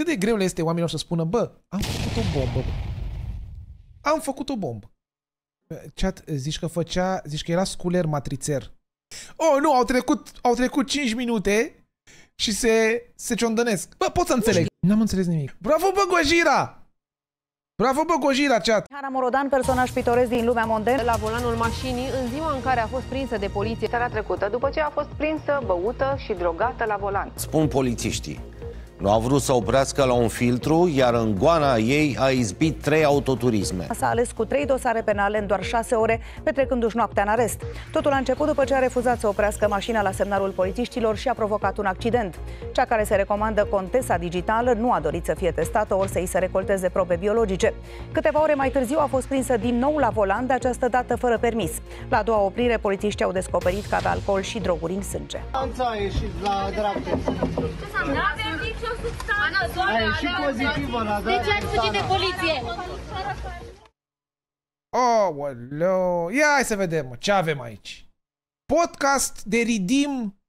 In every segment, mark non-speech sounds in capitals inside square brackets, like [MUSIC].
Cât de greu le este oamenilor să spună, bă, am făcut o bombă, Am făcut o bombă. Chat, zici că făcea, zici că era sculer matrițer. Oh, nu, au trecut, au trecut 5 minute și se, se ciondănesc. Bă, pot să înțeleg. N-am înțeles nimic. Bravo, bă, Gojira! Bravo, bă, Gojira, chat! Hara Morodan, personaj pitoresc din lumea mondenă. La volanul mașinii, în ziua în care a fost prinsă de poliție. Seara trecută, după ce a fost prinsă, băută și drogată la volan. Spun polițiștii, nu a vrut să oprească la un filtru, iar în goana ei a izbit trei autoturisme. S-a ales cu trei dosare penale în doar șase ore, petrecându-și noaptea în arest. Totul a început după ce a refuzat să oprească mașina la semnalul polițiștilor și a provocat un accident. Cea care se recomandă Contesa Digitală nu a dorit să fie testată ori să îi se recolteze probe biologice. Câteva ore mai târziu a fost prinsă din nou la volan, de această dată fără permis. La a doua oprire, polițiștii au descoperit că avea alcool și droguri în sânge nicio substanță, și pozitivă la deci, De ce ai fugit de poliție? Oh, Ia hai să vedem, ce avem aici. Podcast de ridim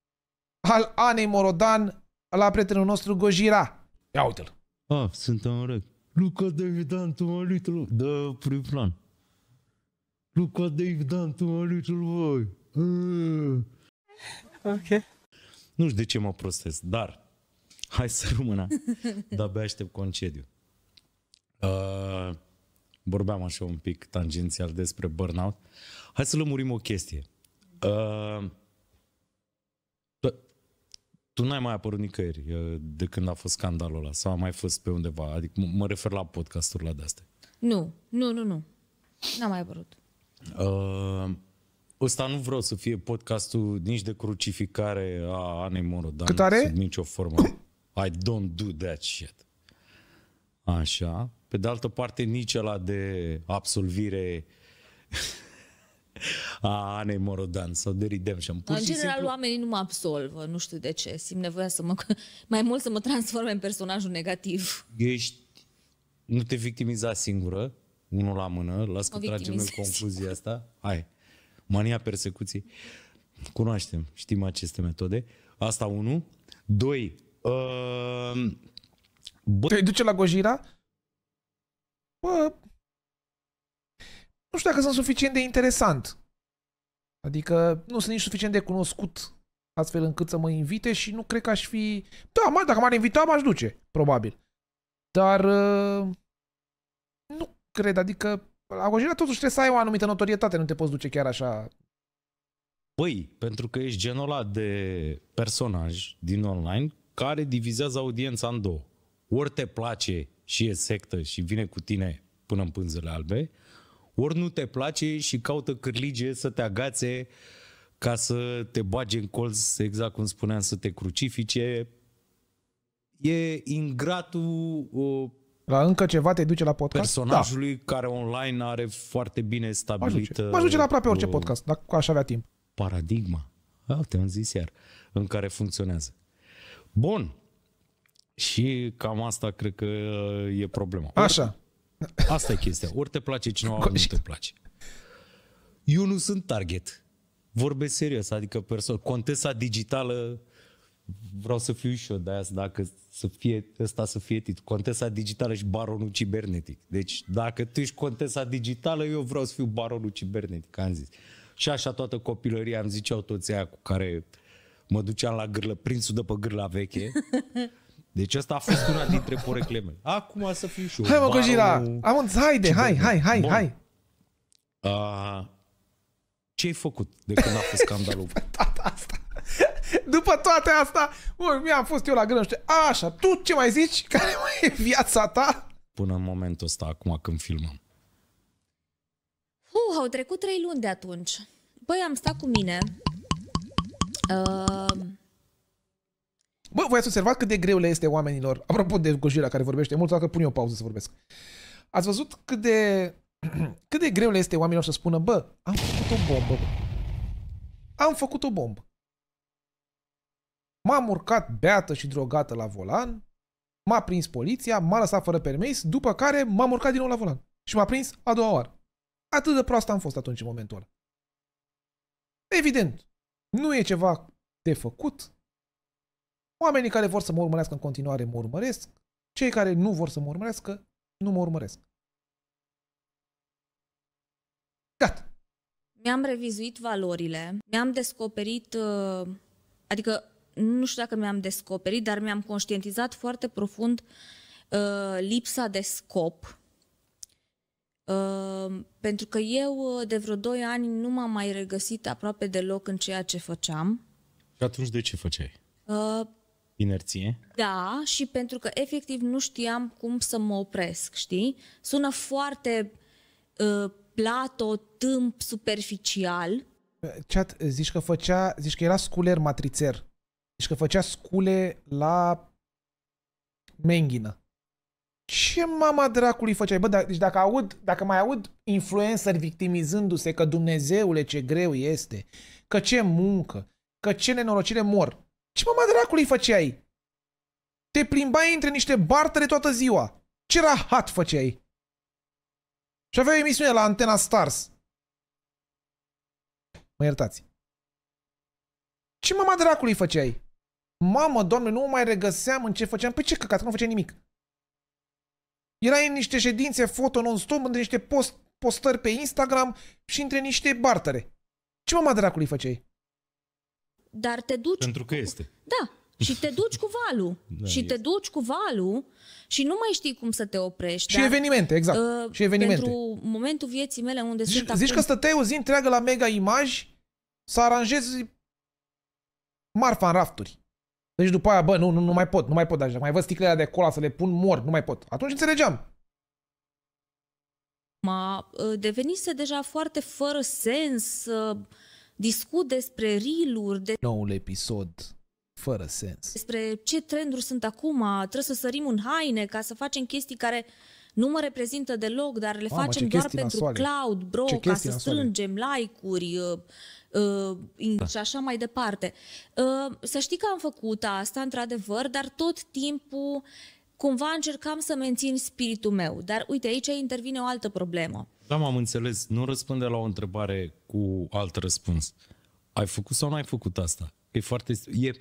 al Anei Morodan la prietenul nostru Gojira. Ia uite-l. Ah, sunt în rec. Luca David Antu, little, de da, prim plan. Luca David Antu, little boy. Ah. Ok. Nu știu de ce mă prostesc, dar hai să rămână. [LAUGHS] dar abia aștept concediu. Uh, vorbeam așa un pic tangențial despre burnout. Hai să lămurim o chestie. Uh, tu n-ai mai apărut nicăieri uh, de când a fost scandalul ăla sau a mai fost pe undeva, adică m- mă refer la podcasturile de astea. Nu, nu, nu, nu. N-am mai apărut. Uh, ăsta nu vreau să fie podcastul nici de crucificare a Anei Moro, dar Cât are? sub nicio formă. I don't do that shit. Așa. Pe de altă parte, nici ăla de absolvire [LAUGHS] a Anei Morodan sau de Redemption. Pur în general, simplu... oamenii nu mă absolvă, nu știu de ce. Simt nevoia să mă, [LAUGHS] mai mult să mă transform în personajul negativ. Ești, nu te victimiza singură, unul la mână, las că tragem în concluzia asta. Hai, mania persecuției. Cunoaștem, știm aceste metode. Asta unu. Doi, Uh, bă... Te duce la Gojira? Bă, nu știu dacă sunt suficient de interesant. Adică nu sunt nici suficient de cunoscut astfel încât să mă invite și nu cred că aș fi... Da, mă, dacă m-ar invita, m-aș duce, probabil. Dar uh, nu cred, adică la Gojira totuși trebuie să ai o anumită notorietate, nu te poți duce chiar așa Păi, pentru că ești genul ăla de personaj din online care divizează audiența în două. Ori te place și e sectă și vine cu tine până în pânzele albe, ori nu te place și caută cârlige să te agațe ca să te bage în colț, exact cum spuneam, să te crucifice. E ingratul la încă ceva te duce la podcast? Personajului da. care online are foarte bine stabilit. Mă duce la aproape orice podcast, dacă aș avea timp. Paradigma. Ah, te-am zis iar. În care funcționează. Bun. Și cam asta cred că e problema. Așa. Asta e chestia. Ori te place cineva, ori nu te place. Eu nu sunt target. Vorbesc serios, adică persoană. Contesa digitală, vreau să fiu și eu de aia, dacă să fie, ăsta să fie tit. Contesa digitală și baronul cibernetic. Deci dacă tu ești contesa digitală, eu vreau să fiu baronul cibernetic, am zis. Și așa toată copilăria îmi ziceau toți aia cu care uh, mă duceam la gârlă, prinsul de pe gârla veche. [LAUGHS] Deci asta a fost una dintre porecle mele. Acum să fiu și eu. Hai mă, Cojila! Am un hai, hai, hai, hai, hai! Uh, ce ai făcut de când a fost scandalul? [LAUGHS] toate asta. După toate asta, bă, mi-am fost eu la grână, știu, așa, tu ce mai zici? [LAUGHS] Care mai e viața ta? Până în momentul ăsta, acum când filmăm. Uh, au trecut trei luni de atunci. Băi, am stat cu mine, Uh... Bă, voi ați observat cât de greu le este oamenilor, apropo de Gojira care vorbește mult, dacă pun eu pauză să vorbesc. Ați văzut cât de, [CLEARS THROAT] cât de greu le este oamenilor să spună, bă, am făcut o bombă. Bă. Am făcut o bombă. M-am urcat beată și drogată la volan, m-a prins poliția, m-a lăsat fără permis, după care m-am urcat din nou la volan. Și m-a prins a doua oară. Atât de proastă am fost atunci în momentul ăla. Evident, nu e ceva de făcut. Oamenii care vor să mă urmărească în continuare mă urmăresc. Cei care nu vor să mă urmărească, nu mă urmăresc. Gata. Mi-am revizuit valorile, mi-am descoperit, uh, adică nu știu dacă mi-am descoperit, dar mi-am conștientizat foarte profund uh, lipsa de scop Ehm, pentru că eu eh, de vreo 2 ani nu m-am mai regăsit aproape deloc în ceea ce făceam. Și atunci de ce făceai? Uh, Inerție? Da, și pentru că efectiv nu știam cum să mă opresc, știi? Sună foarte uh, plato, tâmp, superficial. Chat, zici că făcea, zici că era sculer matrițer. Zici că făcea scule la menghină ce mama dracului făceai? Bă, da, deci dacă, aud, dacă mai aud influencer victimizându-se că Dumnezeule ce greu este, că ce muncă, că ce nenorocire mor, ce mama dracului făceai? Te plimbai între niște bartere toată ziua. Ce rahat făceai? Și avea o emisiune la Antena Stars. Mă iertați. Ce mama dracului făceai? Mamă, doamne, nu mai regăseam în ce făceam. Păi ce căcat, că nu făceai nimic. Erai în niște ședințe foto non-stop, între niște post, postări pe Instagram și între niște bartere. Ce mama dracului făceai? Dar te duci... Pentru că este. Da, și te duci cu valul. [LAUGHS] Da, și este. te duci cu valul și nu mai știi cum să te oprești. Și dar, evenimente, exact. Uh, și evenimente. Pentru momentul vieții mele unde zici, sunt zici acum... Zici că stăteai o zi întreagă la Mega imagi să aranjezi marfa în rafturi. Deci după aia, bă, nu, nu, nu mai pot, nu mai pot așa. Mai văd sticlele de cola să le pun, mor, nu mai pot. Atunci înțelegeam. Ma ă, devenise deja foarte fără sens. Discut despre riluri, de... Noul episod fără sens. Despre ce trenduri sunt acum, trebuie să sărim în haine ca să facem chestii care nu mă reprezintă deloc, dar le Mamă, facem doar pentru nasoale. cloud, bro, ca să nasoale. strângem like-uri, ă, Ă, da. și așa mai departe. Ă, să știi că am făcut asta, într-adevăr, dar tot timpul cumva încercam să mențin spiritul meu. Dar uite, aici intervine o altă problemă. Da, m-am înțeles. Nu răspunde la o întrebare cu alt răspuns. Ai făcut sau nu ai făcut asta? E foarte... E,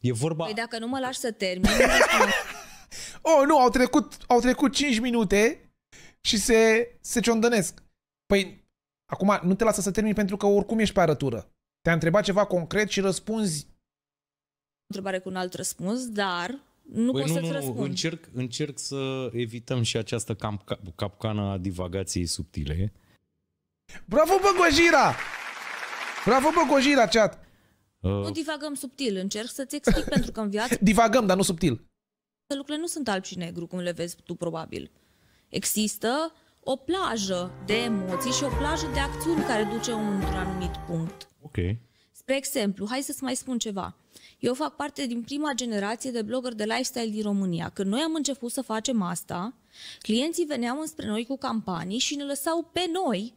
e vorba... Păi dacă nu mă lași să termin... [LAUGHS] oh, nu, au trecut, au trecut 5 minute și se, se ciondănesc. Păi Acum, nu te lasă să termini pentru că oricum ești pe arătură. Te-a întrebat ceva concret și răspunzi... Întrebare cu un alt răspuns, dar nu păi pot nu, să-ți nu, răspund. Încerc, încerc să evităm și această cap, capcană a divagației subtile. Bravo, bă, Gojira! Bravo, bă, Gojira, chat! Uh... Nu divagăm subtil, încerc să-ți explic pentru că în viață... [LAUGHS] divagăm, dar nu subtil. Lucrurile nu sunt alb și negru, cum le vezi tu probabil. Există o plajă de emoții și o plajă de acțiuni care duce într-un anumit punct. Ok. Spre exemplu, hai să-ți mai spun ceva. Eu fac parte din prima generație de blogger de lifestyle din România. Când noi am început să facem asta, clienții veneau înspre noi cu campanii și ne lăsau pe noi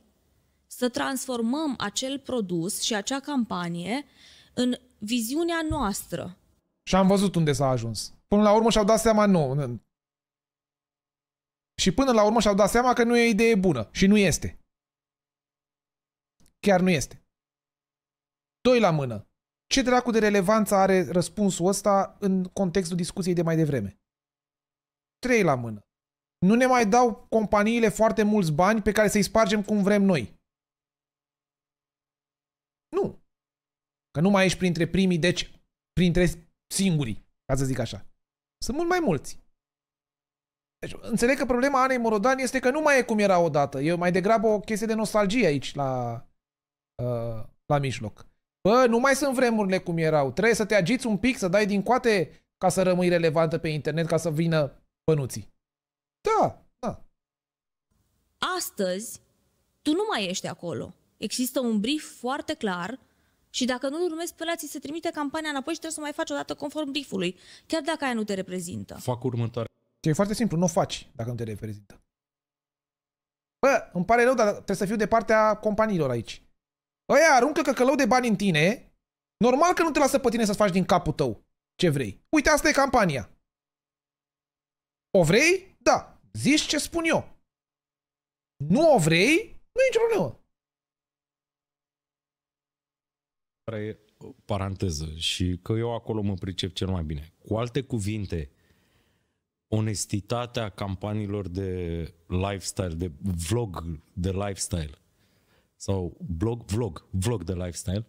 să transformăm acel produs și acea campanie în viziunea noastră. Și am văzut unde s-a ajuns. Până la urmă și-au dat seama, nu, și până la urmă și-au dat seama că nu e o idee bună. Și nu este. Chiar nu este. Doi la mână. Ce dracu de relevanță are răspunsul ăsta în contextul discuției de mai devreme? Trei la mână. Nu ne mai dau companiile foarte mulți bani pe care să-i spargem cum vrem noi. Nu. Că nu mai ești printre primii, deci printre singurii, ca să zic așa. Sunt mult mai mulți. Deci, înțeleg că problema Anei Morodan este că nu mai e cum era odată. E mai degrabă o chestie de nostalgie aici la, uh, la mijloc. Bă, nu mai sunt vremurile cum erau. Trebuie să te agiți un pic, să dai din coate ca să rămâi relevantă pe internet, ca să vină pănuții. Da, da. Astăzi, tu nu mai ești acolo. Există un brief foarte clar și dacă nu-l urmezi pe ăla, se trimite campania înapoi și trebuie să mai faci o dată conform briefului, chiar dacă aia nu te reprezintă. Fac următoarea ce e foarte simplu, nu o faci dacă nu te reprezintă. Bă, îmi pare rău, dar trebuie să fiu de partea companiilor aici. Ăia aruncă căcălău de bani în tine, normal că nu te lasă pe tine să faci din capul tău ce vrei. Uite, asta e campania. O vrei? Da. Zici ce spun eu. Nu o vrei? Nu e nicio problemă. Paranteză și că eu acolo mă pricep cel mai bine. Cu alte cuvinte, onestitatea campaniilor de lifestyle, de vlog de lifestyle sau blog, vlog, vlog de lifestyle.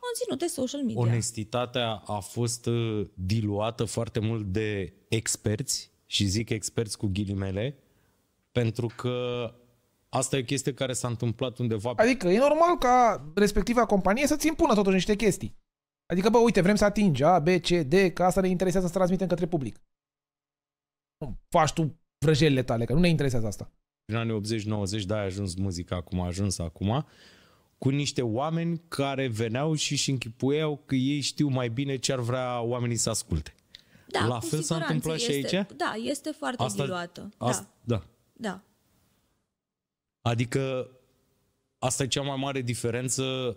Conținut de social media. Onestitatea a fost uh, diluată foarte mult de experți și zic experți cu ghilimele pentru că asta e o chestie care s-a întâmplat undeva. Adică e normal ca respectiva companie să-ți impună totuși niște chestii. Adică, bă, uite, vrem să atingi A, B, C, D, că asta ne interesează să transmitem către public faci tu vrăjelile tale, că nu ne interesează asta. În anii 80-90, da, a ajuns muzica acum, a ajuns acum, cu niște oameni care veneau și își închipuiau că ei știu mai bine ce ar vrea oamenii să asculte. Da, La fel s-a întâmplat este, și aici? Da, este foarte asta, diluată. Da. Asta, da. da. Da. Adică asta e cea mai mare diferență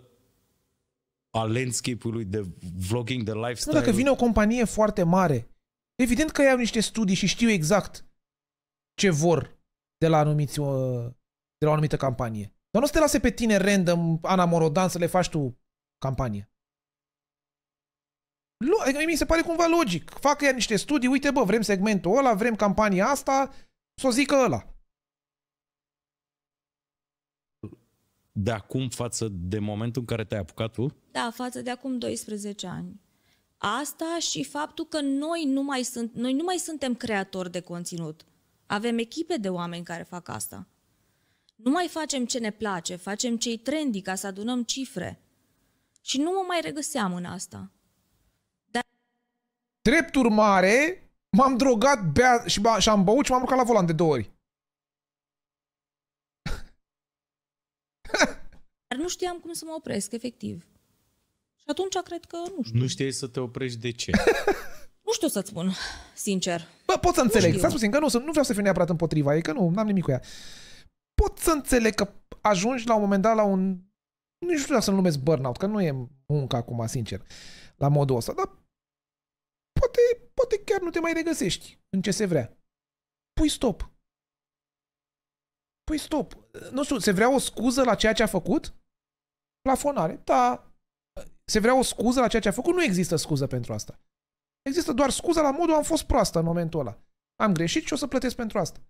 a landscape-ului de vlogging, de lifestyle. Nu, dacă vine o companie foarte mare Evident că ei au niște studii și știu exact ce vor de la, anumiți, uh, de la o anumită campanie. Dar nu să te lase pe tine random, Ana Morodan, să le faci tu campanie. Mi se pare cumva logic. Facă ea niște studii, uite bă, vrem segmentul ăla, vrem campania asta, să o zică ăla. De acum față de momentul în care te-ai apucat tu? Da, față de acum 12 ani. Asta și faptul că noi nu mai, sunt, noi nu mai suntem creatori de conținut. Avem echipe de oameni care fac asta. Nu mai facem ce ne place, facem ce-i trendy ca să adunăm cifre. Și nu mă mai regăseam în asta. Dar... Drept urmare, m-am drogat bea și, și am băut și m-am urcat la volan de două ori. Dar nu știam cum să mă opresc, efectiv. Și atunci cred că nu știu. Nu știi să te oprești de ce? [LAUGHS] nu știu să-ți spun, sincer. Bă, pot să înțeleg. Să spun că nu, nu vreau să fiu neapărat împotriva ei, că nu, n-am nimic cu ea. Pot să înțeleg că ajungi la un moment dat la un... nu știu să-l numesc burnout, că nu e muncă acum, sincer, la modul ăsta, dar poate, poate chiar nu te mai regăsești în ce se vrea. Pui stop. Pui stop. Nu știu, se vrea o scuză la ceea ce a făcut? Plafonare. Da, se vrea o scuză la ceea ce a făcut, nu există scuză pentru asta. Există doar scuza la modul am fost proastă în momentul ăla. Am greșit și o să plătesc pentru asta.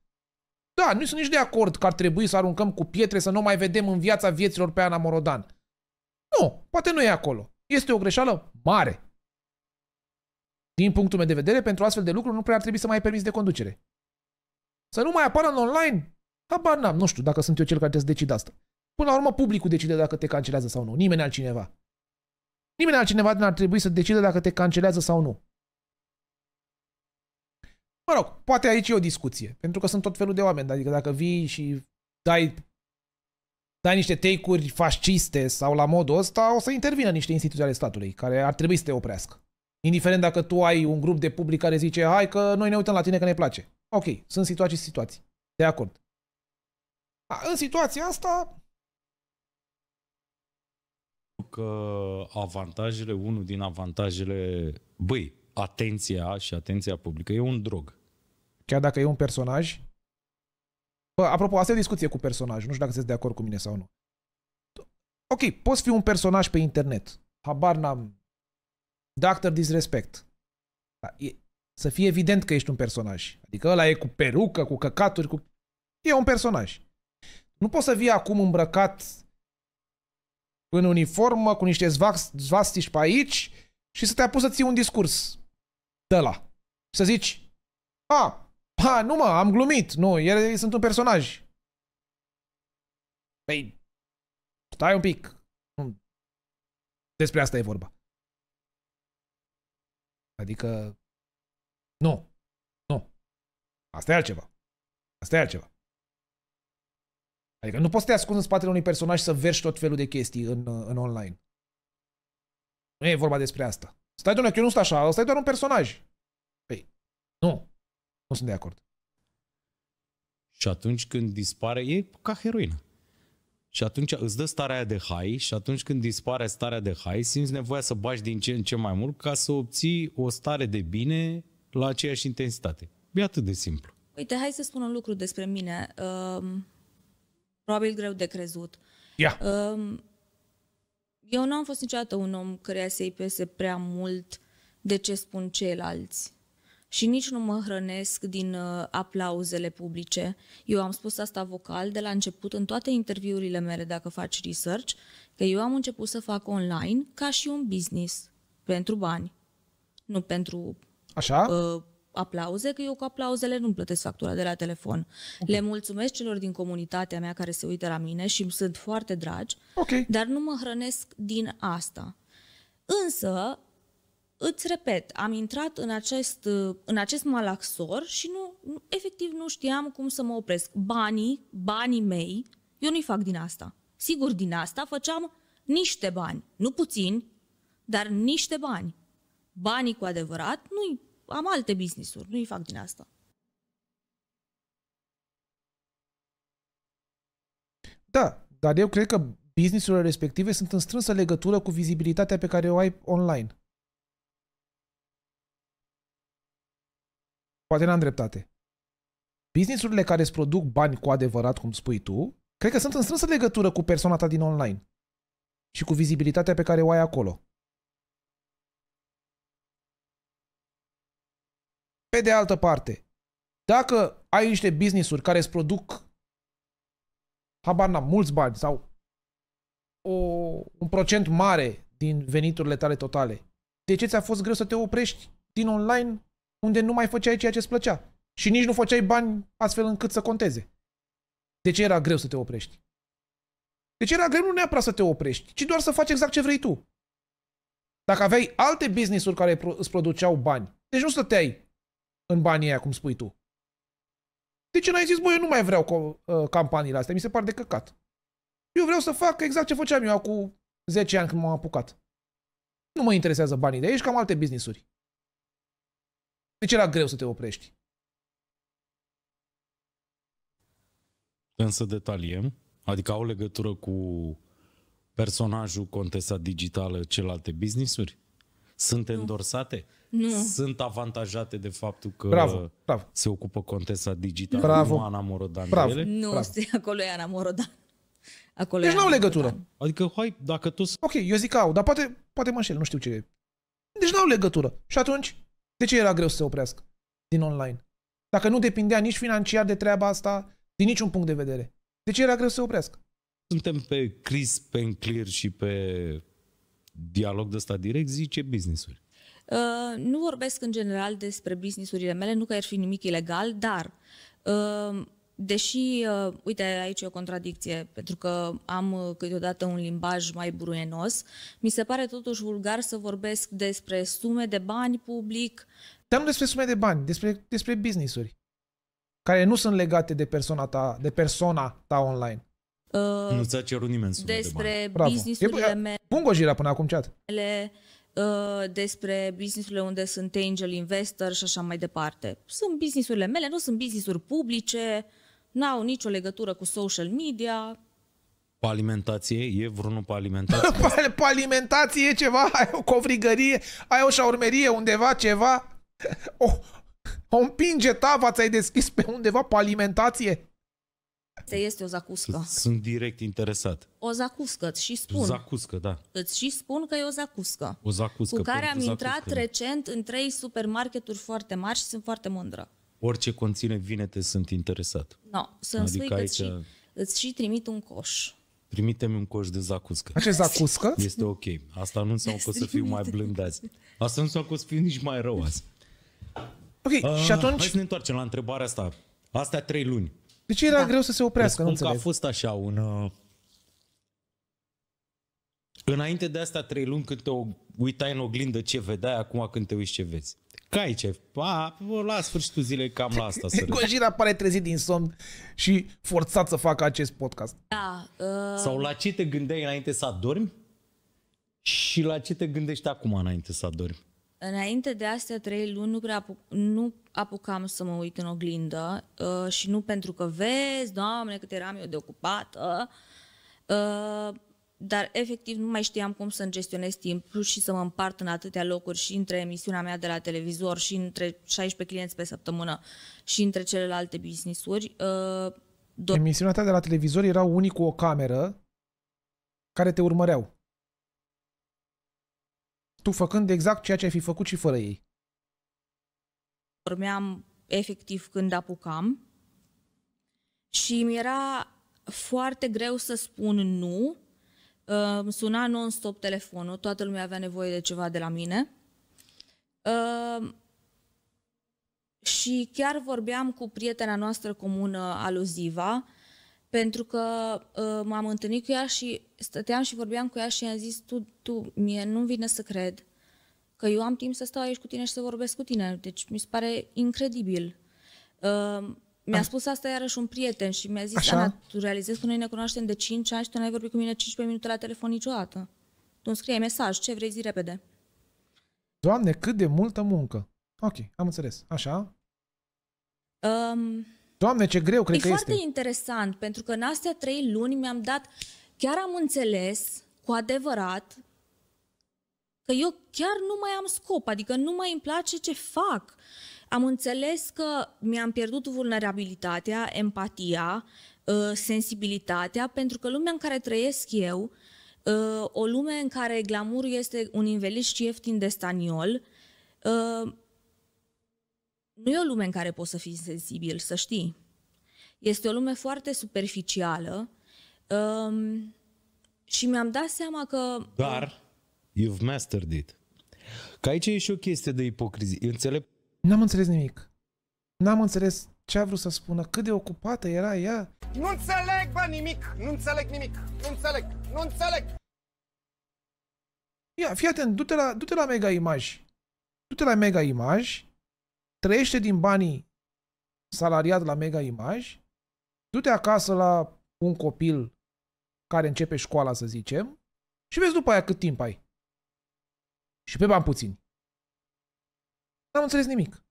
Da, nu sunt nici de acord că ar trebui să aruncăm cu pietre să nu mai vedem în viața vieților pe Ana Morodan. Nu, poate nu e acolo. Este o greșeală mare. Din punctul meu de vedere, pentru astfel de lucruri nu prea ar trebui să mai ai permis de conducere. Să nu mai apară în online? Habar n-am, nu știu dacă sunt eu cel care trebuie să decid asta. Până la urmă, publicul decide dacă te cancelează sau nu, nimeni altcineva. Nimeni altcineva nu ar trebui să decide dacă te cancelează sau nu. Mă rog, poate aici e o discuție, pentru că sunt tot felul de oameni, adică dacă vii și dai, dai niște take-uri fasciste sau la modul ăsta, o să intervină niște instituții ale statului care ar trebui să te oprească. Indiferent dacă tu ai un grup de public care zice hai că noi ne uităm la tine că ne place. Ok, sunt situații și situații. De acord. A, în situația asta, că avantajele, unul din avantajele, băi, atenția și atenția publică e un drog. Chiar dacă e un personaj? Bă, apropo, asta e o discuție cu personaj, nu știu dacă sunteți de acord cu mine sau nu. Ok, poți fi un personaj pe internet. Habar n-am. Doctor Disrespect. Da, e, să fie evident că ești un personaj. Adică ăla e cu perucă, cu căcaturi, cu... E un personaj. Nu poți să vii acum îmbrăcat în uniformă, cu niște zvastici pe aici și să te apuci să ții un discurs de la. Să zici, a, a, nu mă, am glumit, nu, ele sunt un personaj. Păi, stai un pic. Despre asta e vorba. Adică, nu, nu. Asta e altceva. Asta e altceva. Adică nu poți să te ascunzi în spatele unui personaj să verși tot felul de chestii în, în online. Nu e vorba despre asta. Stai, domnule, că eu nu sunt așa, ăsta e doar un personaj. Păi, nu. Nu sunt de acord. Și atunci când dispare, e ca heroină. Și atunci îți dă starea aia de high și atunci când dispare starea de high, simți nevoia să bași din ce în ce mai mult ca să obții o stare de bine la aceeași intensitate. E atât de simplu. Uite, hai să spun un lucru despre mine. Uh probabil greu de crezut. Yeah. Eu nu am fost niciodată un om care să-i pese prea mult de ce spun ceilalți. Și nici nu mă hrănesc din uh, aplauzele publice. Eu am spus asta vocal de la început în toate interviurile mele, dacă faci research, că eu am început să fac online ca și un business, pentru bani, nu pentru Așa? Uh, aplauze, că eu cu aplauzele nu-mi plătesc factura de la telefon. Okay. Le mulțumesc celor din comunitatea mea care se uită la mine și îmi sunt foarte dragi, okay. dar nu mă hrănesc din asta. Însă, îți repet, am intrat în acest, în acest malaxor și nu, efectiv nu știam cum să mă opresc. Banii, banii mei, eu nu-i fac din asta. Sigur, din asta făceam niște bani, nu puțini, dar niște bani. Banii cu adevărat nu-i am alte business-uri, nu-i fac din asta. Da, dar eu cred că businessurile respective sunt în strânsă legătură cu vizibilitatea pe care o ai online. Poate n-am dreptate. Businessurile care îți produc bani cu adevărat, cum spui tu, cred că sunt în strânsă legătură cu persoana ta din online și cu vizibilitatea pe care o ai acolo. Pe de altă parte, dacă ai niște business-uri care îți produc habar n-am, mulți bani sau o, un procent mare din veniturile tale totale, de ce ți-a fost greu să te oprești din online unde nu mai făceai ceea ce îți plăcea? Și nici nu făceai bani astfel încât să conteze. De ce era greu să te oprești? De ce era greu nu neapărat să te oprești, ci doar să faci exact ce vrei tu. Dacă aveai alte business-uri care îți produceau bani, deci nu stăteai în banii aia, cum spui tu. De ce n-ai zis, bă, eu nu mai vreau co- uh, campaniile astea, mi se par de căcat. Eu vreau să fac exact ce făceam eu cu 10 ani când m-am apucat. Nu mă interesează banii de aici, cam alte businessuri. De ce era greu să te oprești? Putem să detaliem? Adică au legătură cu personajul Contesa Digitală celelalte businessuri? Sunt endorsate? Nu nu. sunt avantajate de faptul că bravo, bravo. se ocupă contesa digitală, bravo. nu Ana Morodan bravo. ele? Nu, bravo. acolo e Ana Morodan. Acolo deci nu au legătură. Morodan. Adică, hai, dacă tu... Ok, eu zic că au, dar poate, poate mă înșel, nu știu ce e. Deci nu au legătură. Și atunci, de ce era greu să se oprească din online? Dacă nu depindea nici financiar de treaba asta, din niciun punct de vedere. De ce era greu să se oprească? Suntem pe crisp, pe Clear și pe dialog de ăsta direct, zice business-uri. Uh, nu vorbesc în general despre businessurile mele, nu că ar fi nimic ilegal, dar uh, deși, uh, uite, aici e o contradicție, pentru că am câteodată un limbaj mai buruienos, mi se pare totuși vulgar să vorbesc despre sume de bani public. Dar nu despre sume de bani, despre, despre businessuri, care nu sunt legate de persoana ta, de persona ta online. Uh, nu ți-a cerut nimeni sume despre de bani. Despre business-urile mele. Bun gojira până acum, chat. Ele, uh, Uh, despre businessurile unde sunt angel investor și așa mai departe. Sunt businessurile mele, nu sunt businessuri publice, n-au nicio legătură cu social media. Pe alimentație? E vreunul pe alimentație? [LAUGHS] pe alimentație e ceva? Ai o covrigărie? Ai o șaurmerie undeva? Ceva? [LAUGHS] O, o împinge tava ți-ai deschis pe undeva pe alimentație? Se este o zacuscă. Sunt direct interesat. O zacuscă, îți și spun. Zacuscă, da. Îți și spun că e o zacuscă. O zacuscă. Cu care am intrat zacuscă. Da. recent în trei supermarketuri foarte mari și sunt foarte mândră. Orice conține vinete sunt interesat. Nu, no, să adică aici... și, îți și trimit un coș. Trimite-mi un coș de zacuscă. Ce zacuscă? Este ok. Asta nu înseamnă că o să fiu mai blând azi. Asta nu înseamnă că o să fiu nici mai rău azi. Ok, uh, și atunci... Hai să ne întoarcem la întrebarea asta. Astea trei luni. De ce era da. greu să se oprească? Nu că a fost așa un... Uh, înainte de asta trei luni când te uitai în oglindă ce vedeai, acum când te uiți ce vezi. Ca aici, a, la sfârșitul zilei cam la asta să Gojira apare trezit din somn și forțat să facă acest podcast. Da. Uh... Sau la ce te gândeai înainte să adormi și la ce te gândești acum înainte să adormi? Înainte de astea trei luni nu prea, nu apucam să mă uit în oglindă uh, și nu pentru că vezi, doamne, cât eram eu de ocupată, uh, dar efectiv nu mai știam cum să-mi gestionez timpul și să mă împart în atâtea locuri și între emisiunea mea de la televizor și între 16 clienți pe săptămână și între celelalte business-uri. Uh, do- Emisiunea ta de la televizor era unii cu o cameră care te urmăreau. Tu făcând exact ceea ce ai fi făcut și fără ei dormeam efectiv când apucam și mi era foarte greu să spun nu. suna non-stop telefonul, toată lumea avea nevoie de ceva de la mine. Și chiar vorbeam cu prietena noastră comună, Aluziva, pentru că ă, m-am întâlnit cu ea și stăteam și vorbeam cu ea și i-am zis, tu, tu mie nu vine să cred că eu am timp să stau aici cu tine și să vorbesc cu tine. Deci mi se pare incredibil. Uh, mi-a ah. spus asta iarăși un prieten și mi-a zis, Așa? Ana, tu realizezi că noi ne cunoaștem de 5 ani și tu n-ai vorbit cu mine 15 minute la telefon niciodată. Tu îmi scrie mesaj, ce vrei zi repede. Doamne, cât de multă muncă. Ok, am înțeles. Așa? Um, Doamne, ce greu cred e că foarte interesant, pentru că în astea trei luni mi-am dat, chiar am înțeles cu adevărat că eu chiar nu mai am scop, adică nu mai îmi place ce fac. Am înțeles că mi-am pierdut vulnerabilitatea, empatia, uh, sensibilitatea, pentru că lumea în care trăiesc eu, uh, o lume în care glamurul este un inveliș ieftin de staniol, uh, nu e o lume în care poți să fii sensibil, să știi. Este o lume foarte superficială um, și mi-am dat seama că... Dar You've mastered it. Că aici e și o chestie de ipocrizie. Înțeleg? N-am înțeles nimic. N-am înțeles ce a vrut să spună, cât de ocupată era ea. Nu înțeleg, bă, nimic! Nu înțeleg nimic! Nu înțeleg! Nu înțeleg! Ia, fii atent, du-te la, du-te la Mega imagi. Du-te la Mega imagi. trăiește din banii salariat la Mega imagi. du-te acasă la un copil care începe școala, să zicem, și vezi după aia cât timp ai și pe bani puțini. N-am înțeles nimic.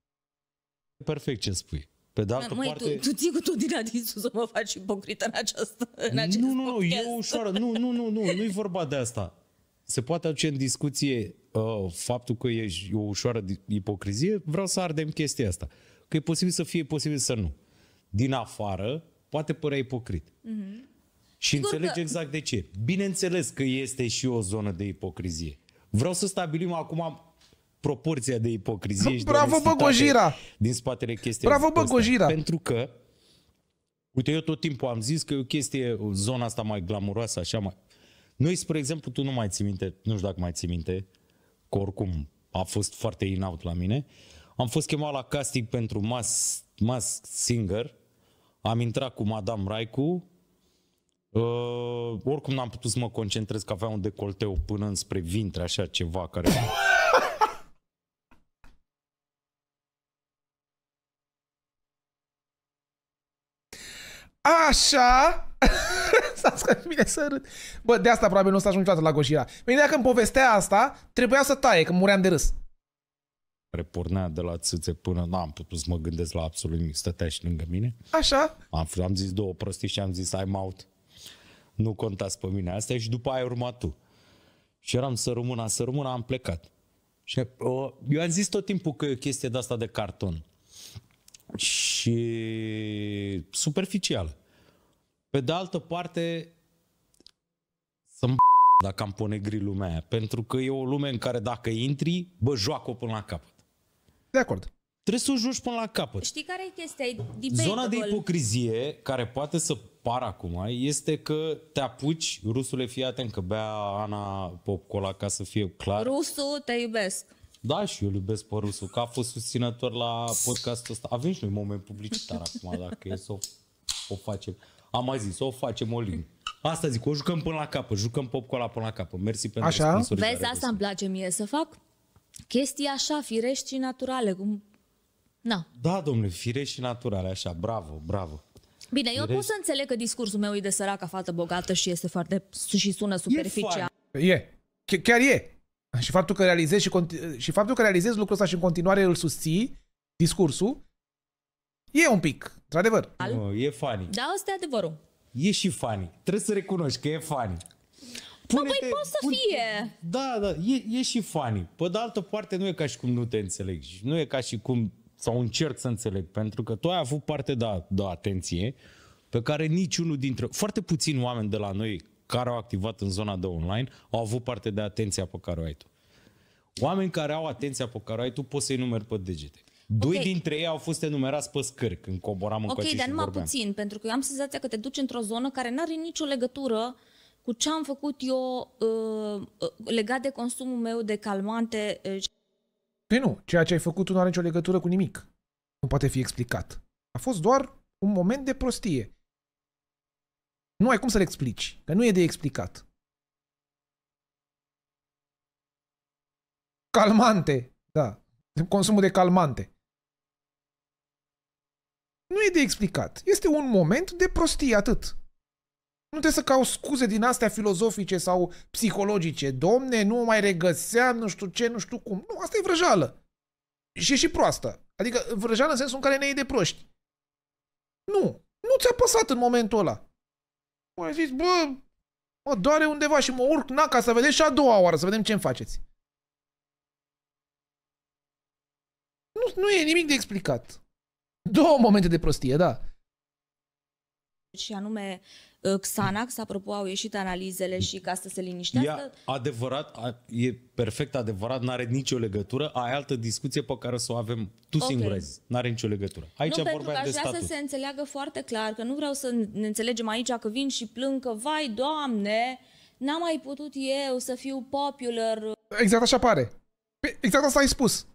Perfect ce spui. Pe de altă Măi, parte... tu, tu ții cu tot din adinsu să mă faci ipocrită în, această, în acest Nu, nu, nu, e ușoară. Nu, nu, nu, nu, nu-i vorba de asta. Se poate aduce în discuție uh, faptul că ești o ușoară ipocrizie. Vreau să ardem chestia asta. Că e posibil să fie, e posibil să nu. Din afară, poate părea ipocrit. Mm-hmm. Și Sigur înțelegi că... exact de ce. Bineînțeles că este și o zonă de ipocrizie. Vreau să stabilim acum proporția de ipocrizie și Bravo, de bă, Gojira! din spatele chestiei. Bravo, bă, Gojira! Pentru că, uite, eu tot timpul am zis că e o chestie, zona asta mai glamuroasă, așa mai... Noi, spre exemplu, tu nu mai ții minte, nu știu dacă mai ții minte, că oricum a fost foarte in-out la mine, am fost chemat la casting pentru mask Mas Singer, am intrat cu Madame Raicu, Uh, oricum n-am putut să mă concentrez că avea un decolteu până înspre vintre, așa ceva care... Așa! [LAUGHS] S-a scăpat bine să râd. Bă, de asta probabil nu o să ajung niciodată la Goșira. Bine, dacă îmi povestea asta, trebuia să taie, că muream de râs. Repornea de la țâțe până n-am putut să mă gândesc la absolut nimic. Stătea și lângă mine. Așa? Am, am zis două prostii și am zis I'm out nu contați pe mine, asta e și după aia urma tu. Și eram să rămână, să rămână, am plecat. Și o, eu am zis tot timpul că e o chestie de asta de carton. Și superficial. Pe de altă parte, să-mi [LAUGHS] dacă am pune grilul aia. pentru că e o lume în care dacă intri, bă, joacă-o până la capăt. De acord. Trebuie să o joci până la capăt. Știi care e chestia? E Zona de ipocrizie care poate să Par acum este că te apuci, rusule, fii atent că bea Ana Popcola ca să fie clar. Rusul, te iubesc. Da, și eu iubesc pe Rusul, că a fost susținător la podcastul ăsta. Avem și noi moment publicitar acum, dacă e să o, o facem. Am mai zis, o facem, o linie. Asta zic, o jucăm până la capă, jucăm popcola până la capă. Mersi pentru Așa? sponsorizare. Vezi, asta îmi place mie să fac chestii așa, firești și naturale, cum... Na. Da, domnule, firești și naturale, așa, bravo, bravo. Bine, eu pot să înțeleg că discursul meu e de săraca fată bogată și este foarte și sună superficial. E, e. chiar e. Și faptul că realizezi și, și faptul că realizezi lucrul ăsta și în continuare îl susții discursul e un pic, într-adevăr. Nu, e funny. Da, asta e adevărul. E și funny. Trebuie să recunoști că e funny. pune nu, păi poate să pune fie. Da, da, e, e și funny. Pe de altă parte nu e ca și cum nu te înțelegi. Nu e ca și cum sau încerc să înțeleg, pentru că tu ai avut parte de, de atenție pe care niciunul dintre, foarte puțini oameni de la noi care au activat în zona de online au avut parte de atenția pe care o ai tu. Oameni care au atenția pe care o ai tu poți să-i numeri pe degete. Doi okay. dintre ei au fost enumerați pe scări când coboram în Ok, dar numai vorbeam. puțin, pentru că eu am senzația că te duci într-o zonă care nu are nicio legătură cu ce am făcut eu uh, uh legat de consumul meu de calmante. Uh, Păi nu, ceea ce ai făcut nu are nicio legătură cu nimic. Nu poate fi explicat. A fost doar un moment de prostie. Nu ai cum să-l explici, că nu e de explicat. Calmante, da. Consumul de calmante. Nu e de explicat. Este un moment de prostie, atât. Nu trebuie să cauți scuze din astea filozofice sau psihologice. Domne, nu o mai regăseam, nu știu ce, nu știu cum. Nu, asta e vrăjală. Și e și proastă. Adică vrăjeală în sensul în care ne iei de proști. Nu. Nu ți-a păsat în momentul ăla. Mă ai zis, bă, mă doare undeva și mă urc naca să vedeți și a doua oară, să vedem ce-mi faceți. Nu, nu e nimic de explicat. Două momente de prostie, da. Și anume, Ă, Xanax, apropo, au ieșit analizele și ca să se liniștească... Ia adevărat, a, e perfect adevărat, n-are nicio legătură, ai altă discuție pe care să o avem tu okay. singurezi. n-are nicio legătură. Aici nu, pentru că aș vrea statut. să se înțeleagă foarte clar, că nu vreau să ne înțelegem aici că vin și plâng că, vai, doamne, n-am mai putut eu să fiu popular. Exact așa pare. Exact asta ai spus.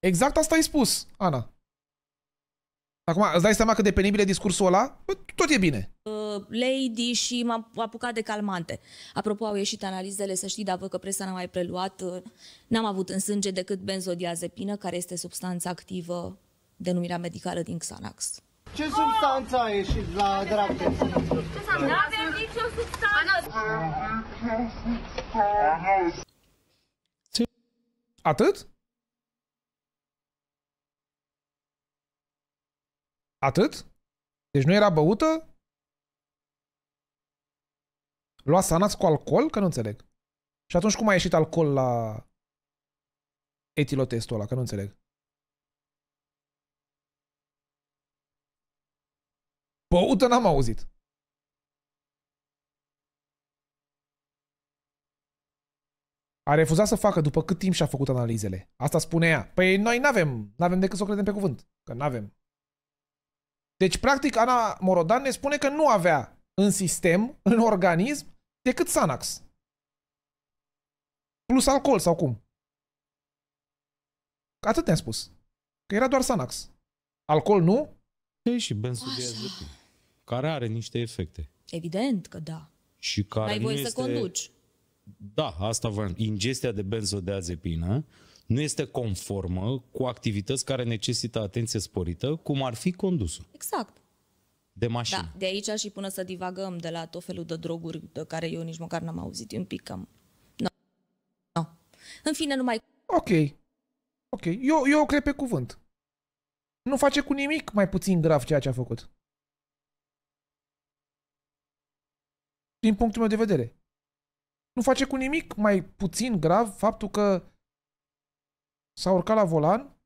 Exact asta ai spus, Ana. Acum, îți dai seama că de penibil e discursul ăla? Tot e bine. Uh, lady și m-am apucat de calmante. Apropo, au ieșit analizele, să știi, dar văd că presa n-a mai preluat. Uh, n-am avut în sânge decât benzodiazepină, care este substanța activă, denumirea medicală din Xanax. Ce substanță a ieșit la dracu? Nu avem nicio substanță. Atât? Atât? Deci nu era băută? Lua sanați cu alcool? Că nu înțeleg. Și atunci cum a ieșit alcool la etilotestul ăla? Că nu înțeleg. Băută n-am auzit. A refuzat să facă după cât timp și-a făcut analizele. Asta spune ea. Păi noi n-avem, n-avem decât să o credem pe cuvânt. Că n-avem. Deci, practic, Ana Morodan ne spune că nu avea în sistem, în organism, decât Sanax. Plus alcool sau cum. Atât ne-a spus. Că era doar Sanax. Alcool nu? E și benzodiazepin. Care are niște efecte. Evident că da. Și care ai voie este... să conduci. Da, asta vă Ingestia de benzodiazepină nu este conformă cu activități care necesită atenție sporită, cum ar fi condusul. Exact. De mașină. Da, de aici și până să divagăm de la tot felul de droguri de care eu nici măcar n-am auzit, un pic cam... No. no. În fine, numai... Ok. Ok. Eu, eu o cred pe cuvânt. Nu face cu nimic mai puțin grav ceea ce a făcut. Din punctul meu de vedere. Nu face cu nimic mai puțin grav faptul că s-a urcat la volan,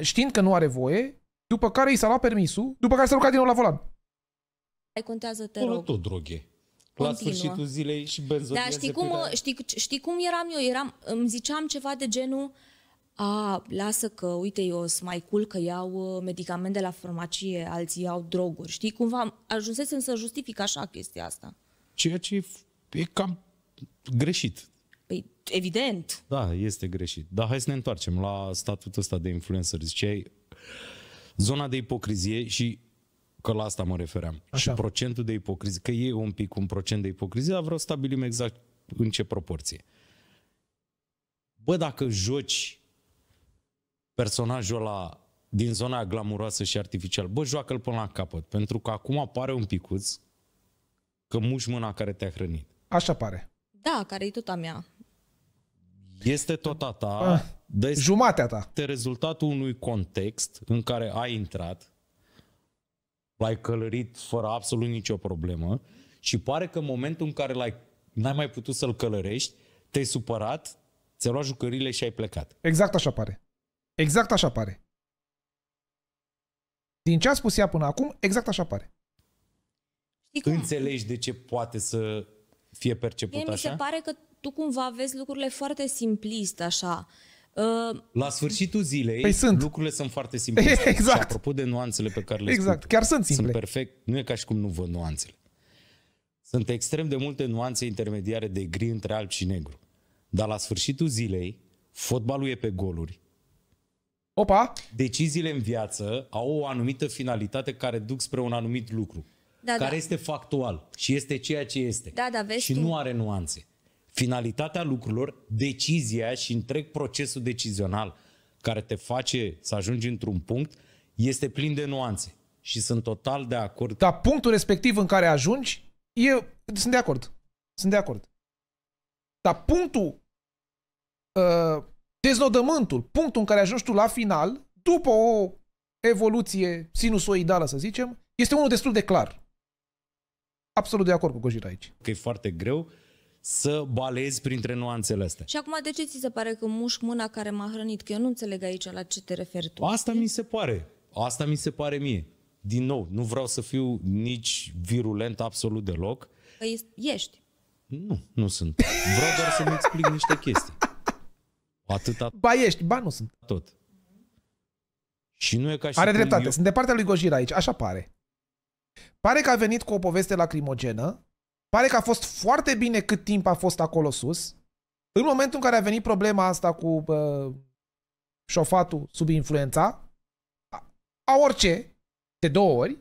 știind că nu are voie, după care i s-a luat permisul, după care s-a urcat din nou la volan. Ai contează, te rog. tot droghe. La sfârșitul zilei și benzodiazepine. Dar știi cum, știi, știi cum eram eu? Eram, îmi ziceam ceva de genul a, lasă că, uite, eu sunt mai cool că iau uh, medicamente la farmacie, alții iau droguri. Știi, cumva ajunsesem să justific așa chestia asta. Ceea ce e cam greșit Păi, evident. Da, este greșit. Dar hai să ne întoarcem la statutul ăsta de influencer. Ziceai zona de ipocrizie și că la asta mă refeream. Așa. Și procentul de ipocrizie, că e un pic un procent de ipocrizie, dar vreau să stabilim exact în ce proporție. Bă, dacă joci personajul ăla din zona glamuroasă și artificial, bă, joacă-l până la capăt, pentru că acum apare un picuț că muși mâna care te-a hrănit. Așa pare. Da, care e tot a mea. Este tot a ta. Ah, Dă jumatea ta. Este rezultatul unui context în care ai intrat, l-ai călărit fără absolut nicio problemă și pare că în momentul în care l-ai, n-ai mai putut să-l călărești, te-ai supărat, ți-ai luat jucările și ai plecat. Exact așa pare. Exact așa pare. Din ce a spus ea până acum, exact așa pare. cum? Înțelegi de ce poate să fie perceput Mie așa? mi se pare că tu cumva vezi lucrurile foarte simplist, așa. Uh, la sfârșitul zilei, păi sunt. lucrurile sunt foarte simple. [LAUGHS] exact. Și apropo de nuanțele pe care le Exact, spun, chiar sunt simple. Sunt perfect, nu e ca și cum nu văd nuanțele. Sunt extrem de multe nuanțe intermediare de gri între alb și negru. Dar la sfârșitul zilei, fotbalul e pe goluri. Opa! Deciziile în viață au o anumită finalitate care duc spre un anumit lucru. Da, care da. este factual și este ceea ce este. Da, da, vezi și tu. nu are nuanțe finalitatea lucrurilor, decizia și întreg procesul decizional care te face să ajungi într-un punct, este plin de nuanțe. Și sunt total de acord. Dar punctul respectiv în care ajungi, eu sunt de acord. Sunt de acord. Dar punctul, ă, deznodământul, punctul în care ajungi tu la final, după o evoluție sinusoidală, să zicem, este unul destul de clar. Absolut de acord cu Gojira aici. Că e foarte greu, să balezi printre nuanțele astea. Și acum, de ce ți se pare că mușc mâna care m-a hrănit? Că eu nu înțeleg aici la ce te referi tu. Asta mi se pare. Asta mi se pare mie. Din nou, nu vreau să fiu nici virulent absolut deloc. Păi ești. Nu, nu sunt. Vreau doar să-mi explic niște chestii. Atâta. Ba ești, ba nu sunt. Tot. Și nu e ca și Are dreptate, eu... sunt de partea lui Gojira aici, așa pare. Pare că a venit cu o poveste lacrimogenă Pare că a fost foarte bine cât timp a fost acolo sus. În momentul în care a venit problema asta cu uh, șofatul sub influența, a, a orice, de două ori,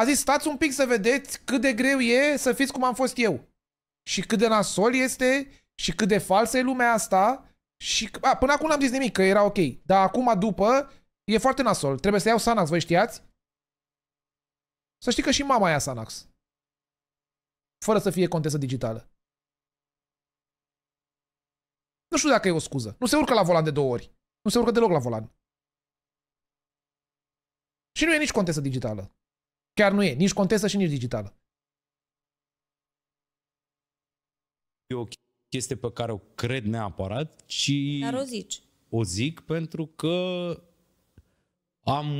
a zis stați un pic să vedeți cât de greu e să fiți cum am fost eu. Și cât de nasol este și cât de falsă e lumea asta. Și a, până acum n-am zis nimic, că era ok. Dar acum, după, e foarte nasol. Trebuie să iau Sanax, vă știați? Să știi că și mama ia Sanax fără să fie contesă digitală. Nu știu dacă e o scuză. Nu se urcă la volan de două ori. Nu se urcă deloc la volan. Și nu e nici contesă digitală. Chiar nu e. Nici contesă și nici digitală. E o chestie pe care o cred neapărat, ci... Dar o zici. O zic pentru că am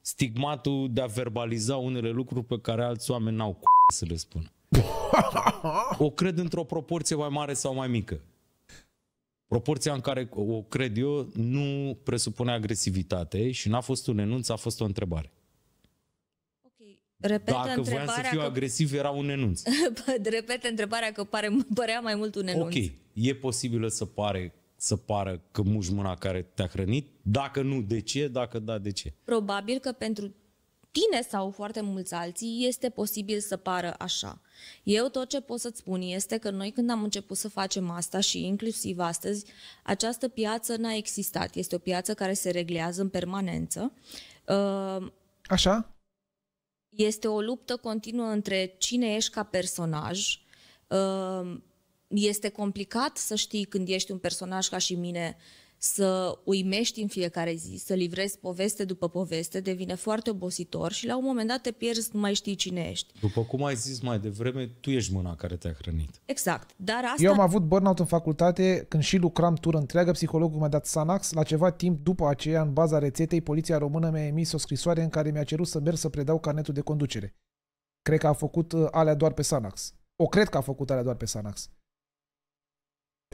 stigmatul de a verbaliza unele lucruri pe care alți oameni n-au cu să le spună o cred într-o proporție mai mare sau mai mică. Proporția în care o cred eu nu presupune agresivitate și n-a fost un enunț, a fost o întrebare. Repet Dacă voiam să fiu că... agresiv, era un enunț. [LAUGHS] Repet întrebarea că pare, părea mai mult un enunț. Ok, e posibil să, pare, să pară că muși mâna care te-a hrănit? Dacă nu, de ce? Dacă da, de ce? Probabil că pentru tine sau foarte mulți alții este posibil să pară așa. Eu tot ce pot să-ți spun este că noi când am început să facem asta și inclusiv astăzi, această piață n-a existat. Este o piață care se reglează în permanență. Uh, Așa? Este o luptă continuă între cine ești ca personaj. Uh, este complicat să știi când ești un personaj ca și mine să uimești în fiecare zi, să livrezi poveste după poveste, devine foarte obositor și la un moment dat te pierzi, nu mai știi cine ești. După cum ai zis mai devreme, tu ești mâna care te-a hrănit. Exact. Dar asta... Eu am avut burnout în facultate când și lucram tură întreagă, psihologul mi-a dat Sanax, la ceva timp după aceea, în baza rețetei, poliția română mi-a emis o scrisoare în care mi-a cerut să merg să predau carnetul de conducere. Cred că a făcut uh, alea doar pe Sanax. O cred că a făcut alea doar pe Sanax.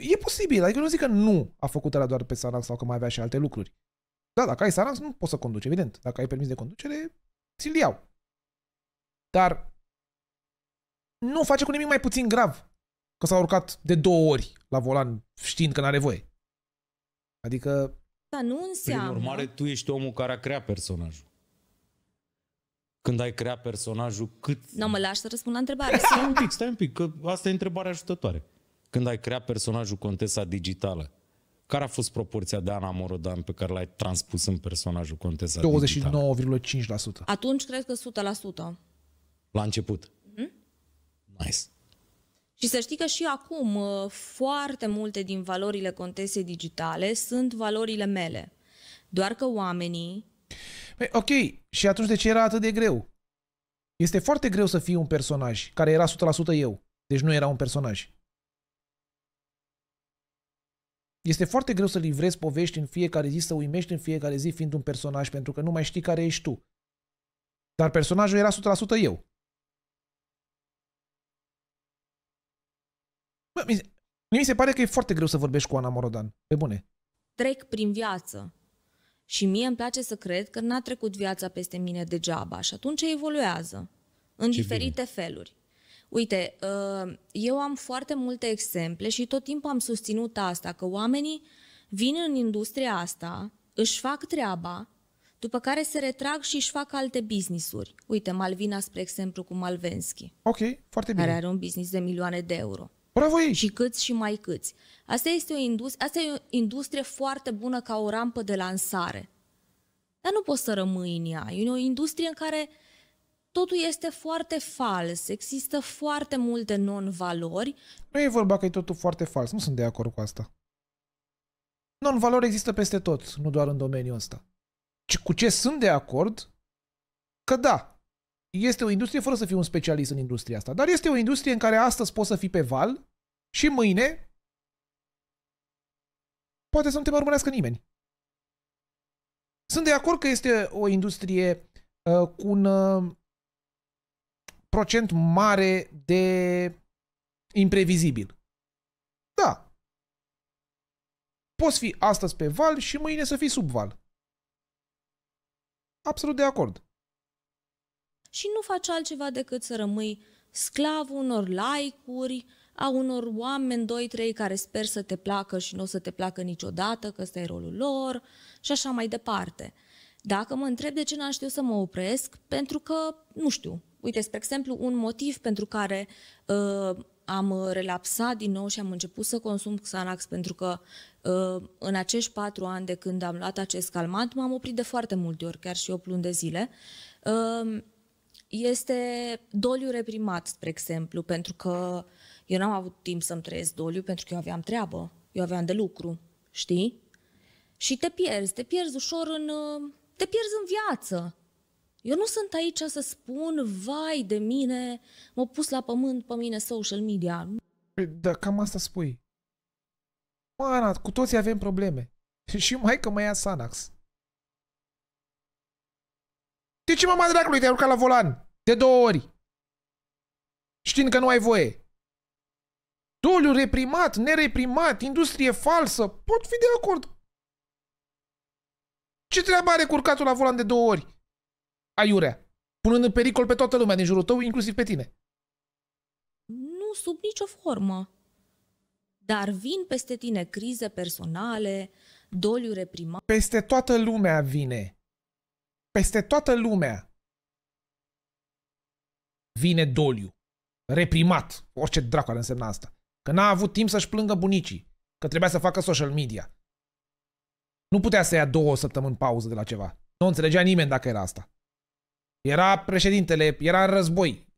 E posibil, adică nu zic că nu a făcut ăla doar pe Sanax sau că mai avea și alte lucruri. Da, dacă ai Sanax, nu poți să conduci, evident. Dacă ai permis de conducere, ți-l iau. Dar nu face cu nimic mai puțin grav că s-a urcat de două ori la volan știind că n-are voie. Adică... Dar nu înseamnă... Prin urmare, tu ești omul care a creat personajul. Când ai creat personajul, cât... Nu mă lași să răspund la întrebare. Stai un pic, stai un pic, că asta e întrebarea ajutătoare când ai creat personajul Contesa Digitală? Care a fost proporția de Ana Morodan pe care l-ai transpus în personajul Contesa digitală? 29,5%. Atunci cred că 100%. La început. Mm? Nice. Și să știi că și acum uh, foarte multe din valorile contesei digitale sunt valorile mele. Doar că oamenii... Păi, ok, și atunci de ce era atât de greu? Este foarte greu să fii un personaj care era 100% eu. Deci nu era un personaj. Este foarte greu să livrezi povești în fiecare zi, să uimești în fiecare zi fiind un personaj, pentru că nu mai știi care ești tu. Dar personajul era 100% eu. Bă, mi se, mi se pare că e foarte greu să vorbești cu Ana Morodan, pe bune. Trec prin viață. Și mie îmi place să cred că n-a trecut viața peste mine degeaba și atunci evoluează în Ce diferite bine. feluri. Uite, uh, eu am foarte multe exemple și tot timpul am susținut asta, că oamenii vin în industria asta, își fac treaba, după care se retrag și își fac alte business-uri. Uite, Malvina, spre exemplu, cu Malvenski. Ok, foarte bine. Care are un business de milioane de euro. Bravo ei! Și câți și mai câți. Asta este, o industrie, asta e o industrie foarte bună ca o rampă de lansare. Dar nu poți să rămâi în ea. E o industrie în care totul este foarte fals, există foarte multe non-valori. Nu e vorba că e totul foarte fals, nu sunt de acord cu asta. Non-valori există peste tot, nu doar în domeniul ăsta. Ci cu ce sunt de acord? Că da, este o industrie fără să fii un specialist în industria asta, dar este o industrie în care astăzi poți să fii pe val și mâine poate să nu te mai urmărească nimeni. Sunt de acord că este o industrie uh, cu un uh, procent mare de imprevizibil. Da. Poți fi astăzi pe val și mâine să fii sub val. Absolut de acord. Și nu faci altceva decât să rămâi sclav unor like-uri, a unor oameni, doi, trei, care sper să te placă și nu o să te placă niciodată, că ăsta e rolul lor și așa mai departe. Dacă mă întreb de ce n-am știut să mă opresc, pentru că, nu știu, uite, spre exemplu, un motiv pentru care uh, am uh, relapsat din nou și am început să consum Xanax pentru că uh, în acești patru ani de când am luat acest calmant m-am oprit de foarte multe ori, chiar și o luni de zile. Uh, este doliu reprimat, spre exemplu, pentru că eu n-am avut timp să-mi trăiesc doliu pentru că eu aveam treabă, eu aveam de lucru, știi? Și te pierzi, te pierzi ușor în... Uh, te pierzi în viață. Eu nu sunt aici să spun, vai de mine, m au pus la pământ pe mine social media. Da, cam asta spui. Mă, Ana, cu toții avem probleme. [LAUGHS] Și mai că mă ia Sanax. De ce, mama dracului, te-ai urcat la volan? De două ori. Știind că nu ai voie. Doliu reprimat, nereprimat, industrie falsă. Pot fi de acord. Ce treabă are curcatul la volan de două ori? aiurea, punând în pericol pe toată lumea din jurul tău, inclusiv pe tine. Nu, sub nicio formă. Dar vin peste tine crize personale, doliu reprimat. Peste toată lumea vine. Peste toată lumea vine doliu. Reprimat. Orice dracu ar însemna asta. Că n-a avut timp să-și plângă bunicii. Că trebuia să facă social media. Nu putea să ia două săptămâni pauză de la ceva. Nu înțelegea nimeni dacă era asta. Era președintele, era în război.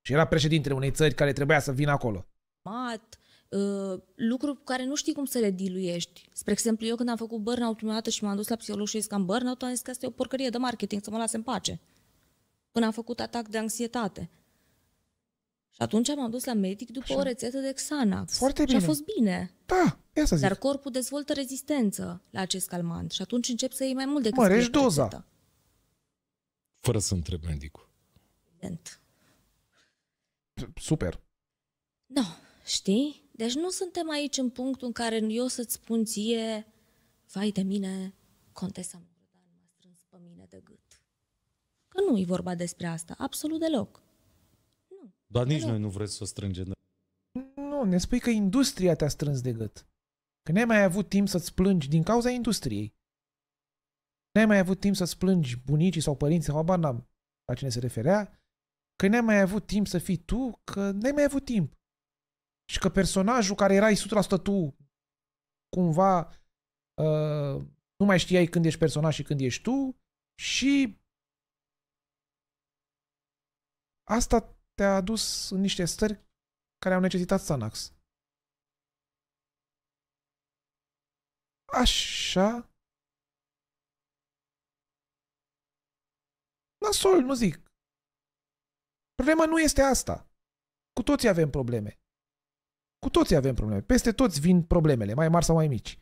Și era președintele unei țări care trebuia să vină acolo. Mat, uh, ă, lucruri cu care nu știi cum să le diluiești. Spre exemplu, eu când am făcut burnout prima dată și m-am dus la psiholog și zis că am burnout, am zis că asta e o porcărie de marketing, să mă las în pace. Până am făcut atac de anxietate. Și atunci m-am dus la medic după Așa. o rețetă de Xanax. Foarte bine. Și a fost bine. Da, ia să zic. Dar corpul dezvoltă rezistență la acest calmant și atunci încep să iei mai mult decât Mărești doza. Rețetă. Fără să întreb medicul. Evident. Super. Nu, no, știi? Deci nu suntem aici în punctul în care eu să-ți spun ție, vai de mine, contesa Murdan m-a strâns pe mine de gât. Că nu e vorba despre asta, absolut deloc. Nu, Dar nici deloc. noi nu vreți să o strângem. Nu, ne spui că industria te-a strâns de gât. Că n-ai mai avut timp să-ți plângi din cauza industriei. N-ai mai avut timp să-ți plângi bunicii sau părinții, habar n-am la cine se referea, că n-ai mai avut timp să fii tu, că n-ai mai avut timp. Și că personajul care erai 100% tu, cumva uh, nu mai știai când ești personaj și când ești tu și asta te-a adus în niște stări care au necesitat Sanax. Așa Nasol, nu zic. Problema nu este asta. Cu toții avem probleme. Cu toții avem probleme. Peste toți vin problemele, mai mari sau mai mici.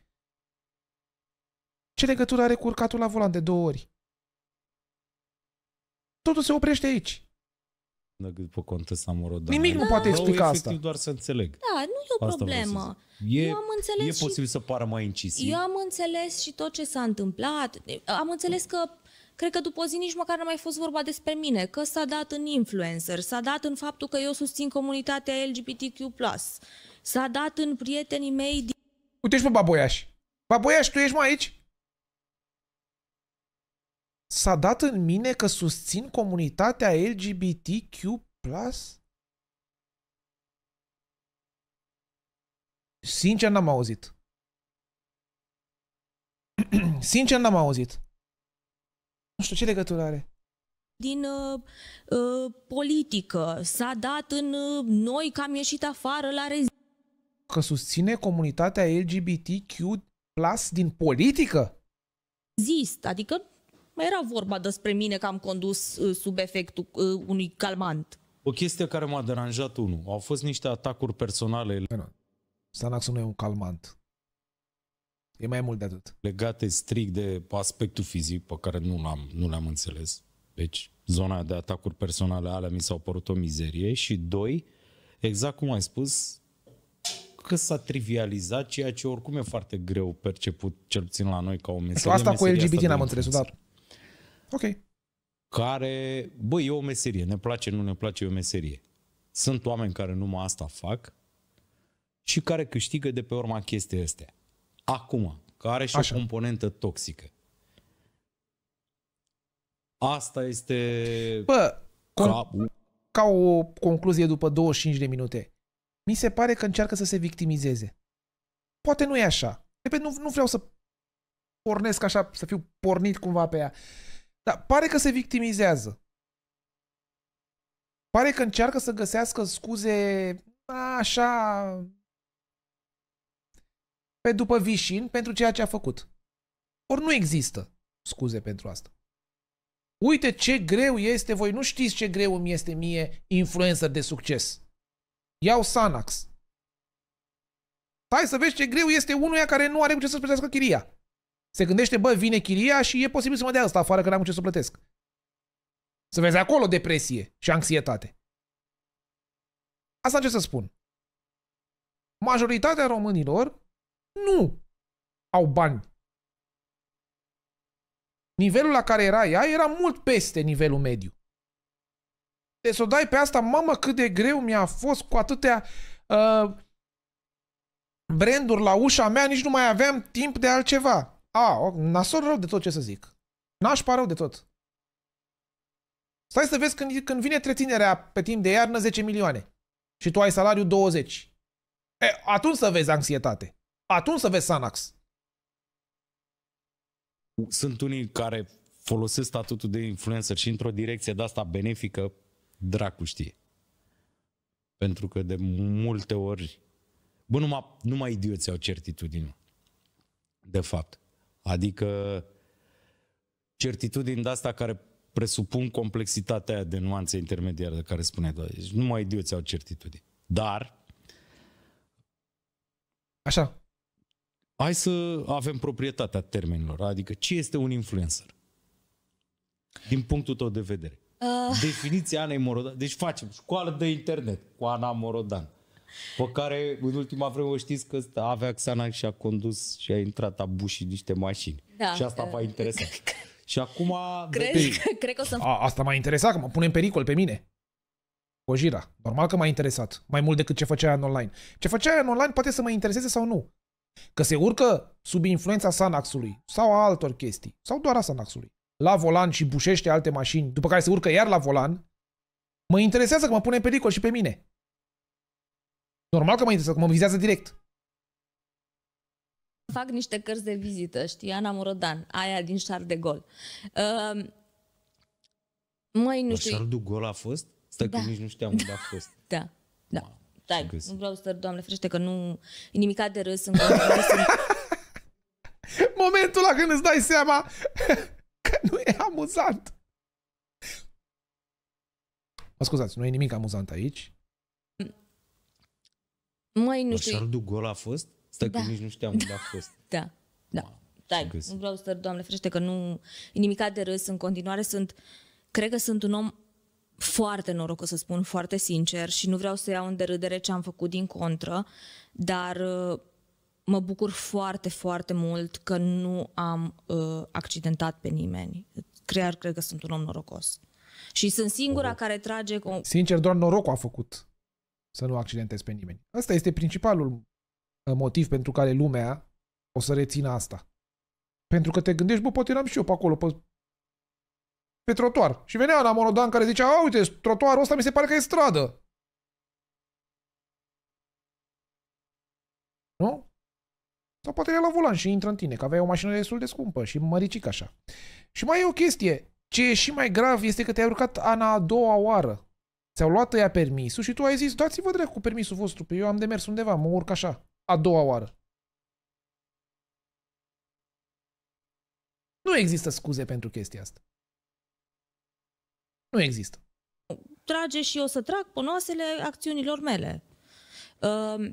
Ce legătură are cu urcatul la volan de două ori? Totul se oprește aici. Dacă după Nimic nu poate explica asta. doar să înțeleg. Da, nu e o problemă. E, eu am înțeles e și, posibil să pară mai incisiv. Eu am înțeles și tot ce s-a întâmplat. Am înțeles că Cred că după o zi nici măcar n-a mai fost vorba despre mine, că s-a dat în influencer, s-a dat în faptul că eu susțin comunitatea LGBTQ+, s-a dat în prietenii mei din... Uite și pe Baboiaș. Baboiaș, tu ești mai aici? S-a dat în mine că susțin comunitatea LGBTQ+. Sincer, n-am auzit. [CLEARS THROAT] Sincer, n-am auzit. Nu știu, ce legătură are? din uh, uh, politică. S-a dat în uh, noi că am ieșit afară la rezi... Că susține comunitatea LGBTQ plus din politică? Zist, adică mai era vorba despre mine că am condus uh, sub efectul uh, unui calmant. O chestie care m-a deranjat unul. Au fost niște atacuri personale. Stanax nu e un calmant. E mai mult de atât. Legate strict de aspectul fizic pe care nu l-am, nu l-am înțeles. Deci zona de atacuri personale alea mi s-au părut o mizerie și doi, exact cum ai spus, că s-a trivializat ceea ce oricum e foarte greu perceput, cel puțin la noi ca o meserie. Asta meseria cu LGBT n-am înțeles, dar ok. Care, băi, e o meserie, ne place, nu ne place, e o meserie. Sunt oameni care numai asta fac și care câștigă de pe urma chestii astea acum, care are și Așa. o componentă toxică. Asta este... Bă, ca... ca o concluzie după 25 de minute, mi se pare că încearcă să se victimizeze. Poate nu e așa. Repet, nu, nu vreau să pornesc așa, să fiu pornit cumva pe ea. Dar pare că se victimizează. Pare că încearcă să găsească scuze așa pe după vișin pentru ceea ce a făcut. Ori nu există scuze pentru asta. Uite ce greu este, voi nu știți ce greu îmi este mie influencer de succes. Iau Sanax. Stai să vezi ce greu este unuia care nu are cu ce să-și plătească chiria. Se gândește, bă, vine chiria și e posibil să mă dea asta afară că n-am cu ce să plătesc. Să vezi acolo depresie și anxietate. Asta ce să spun. Majoritatea românilor nu au bani. Nivelul la care era ea era mult peste nivelul mediu. Te deci să o dai pe asta, mamă cât de greu mi-a fost cu atâtea uh, branduri la ușa mea, nici nu mai aveam timp de altceva. A, nasol rău de tot ce să zic. Nașpa rău de tot. Stai să vezi când, când vine treținerea pe timp de iarnă 10 milioane și tu ai salariu 20. E, atunci să vezi anxietate. Atunci să vezi Sanax. Sunt unii care folosesc statutul de influencer și într-o direcție de asta benefică, dracu știe. Pentru că de multe ori, bă, numai, numai idioții au certitudine. De fapt. Adică certitudini de asta care presupun complexitatea aia de nuanțe intermediare de care spuneai. Da, deci numai idioții au certitudini. Dar... Așa. Hai să avem proprietatea termenilor, adică ce este un influencer? Din punctul tău de vedere. Uh... Definiția Anei Morodan. Deci facem școală de internet cu Ana Morodan. Pe care în ultima vreme o știți că avea Xana și a condus și a intrat a bușii niște mașini. Da, și asta uh... v-a interesat. și acum... Crezi, că, cred că o să... A, asta m-a interesat, că mă pune în pericol pe mine. Cojira. Normal că m-a interesat. Mai mult decât ce făcea în online. Ce făcea în online poate să mă intereseze sau nu. Că se urcă sub influența Sanaxului sau a altor chestii, sau doar a Sanaxului, la volan și bușește alte mașini, după care se urcă iar la volan, mă interesează că mă pune în pericol și pe mine. Normal că mă interesează, că mă vizează direct. Fac niște cărți de vizită, știi, Ana Morodan, aia din Charles de Gol. Uh, măi, nu știu... Charles de Gol a fost? Stai da. că nici nu știam da. unde a [LAUGHS] fost. Da, da. Wow stai, Gâs. nu vreau să, doamne frește, că nu... E nimic de râs în [LAUGHS] Momentul la când îți dai seama [LAUGHS] că nu e amuzant. Mă scuzați, nu e nimic amuzant aici. Mai nu știu. Șardu gol a fost? Stai da. că nici nu știam unde a fost. [LAUGHS] Da, da. Stai, da. nu vreau să, doamne frește, că nu... E nimic de râs în continuare. Sunt, cred că sunt un om foarte norocos să spun, foarte sincer și nu vreau să iau în derâdere ce am făcut din contră, dar uh, mă bucur foarte, foarte mult că nu am uh, accidentat pe nimeni. Chiar cred că sunt un om norocos. Și sunt singura oh. care trage... Cu... Sincer, doar norocul a făcut să nu accidentezi pe nimeni. Asta este principalul uh, motiv pentru care lumea o să rețină asta. Pentru că te gândești, bă, poate eram și eu pe acolo, pe pe trotuar. Și venea Ana Monodan care zicea, a, uite, trotuarul ăsta mi se pare că e stradă. Nu? Sau poate e la volan și intră în tine, că aveai o mașină destul de scumpă și măricic așa. Și mai e o chestie. Ce e și mai grav este că te-ai urcat Ana a doua oară. Ți-au luat ea permisul și tu ai zis, dați-vă drept cu permisul vostru, pe eu am demers undeva, mă urc așa, a doua oară. Nu există scuze pentru chestia asta. Nu există. Trage și eu să trag ponoasele acțiunilor mele. Uh,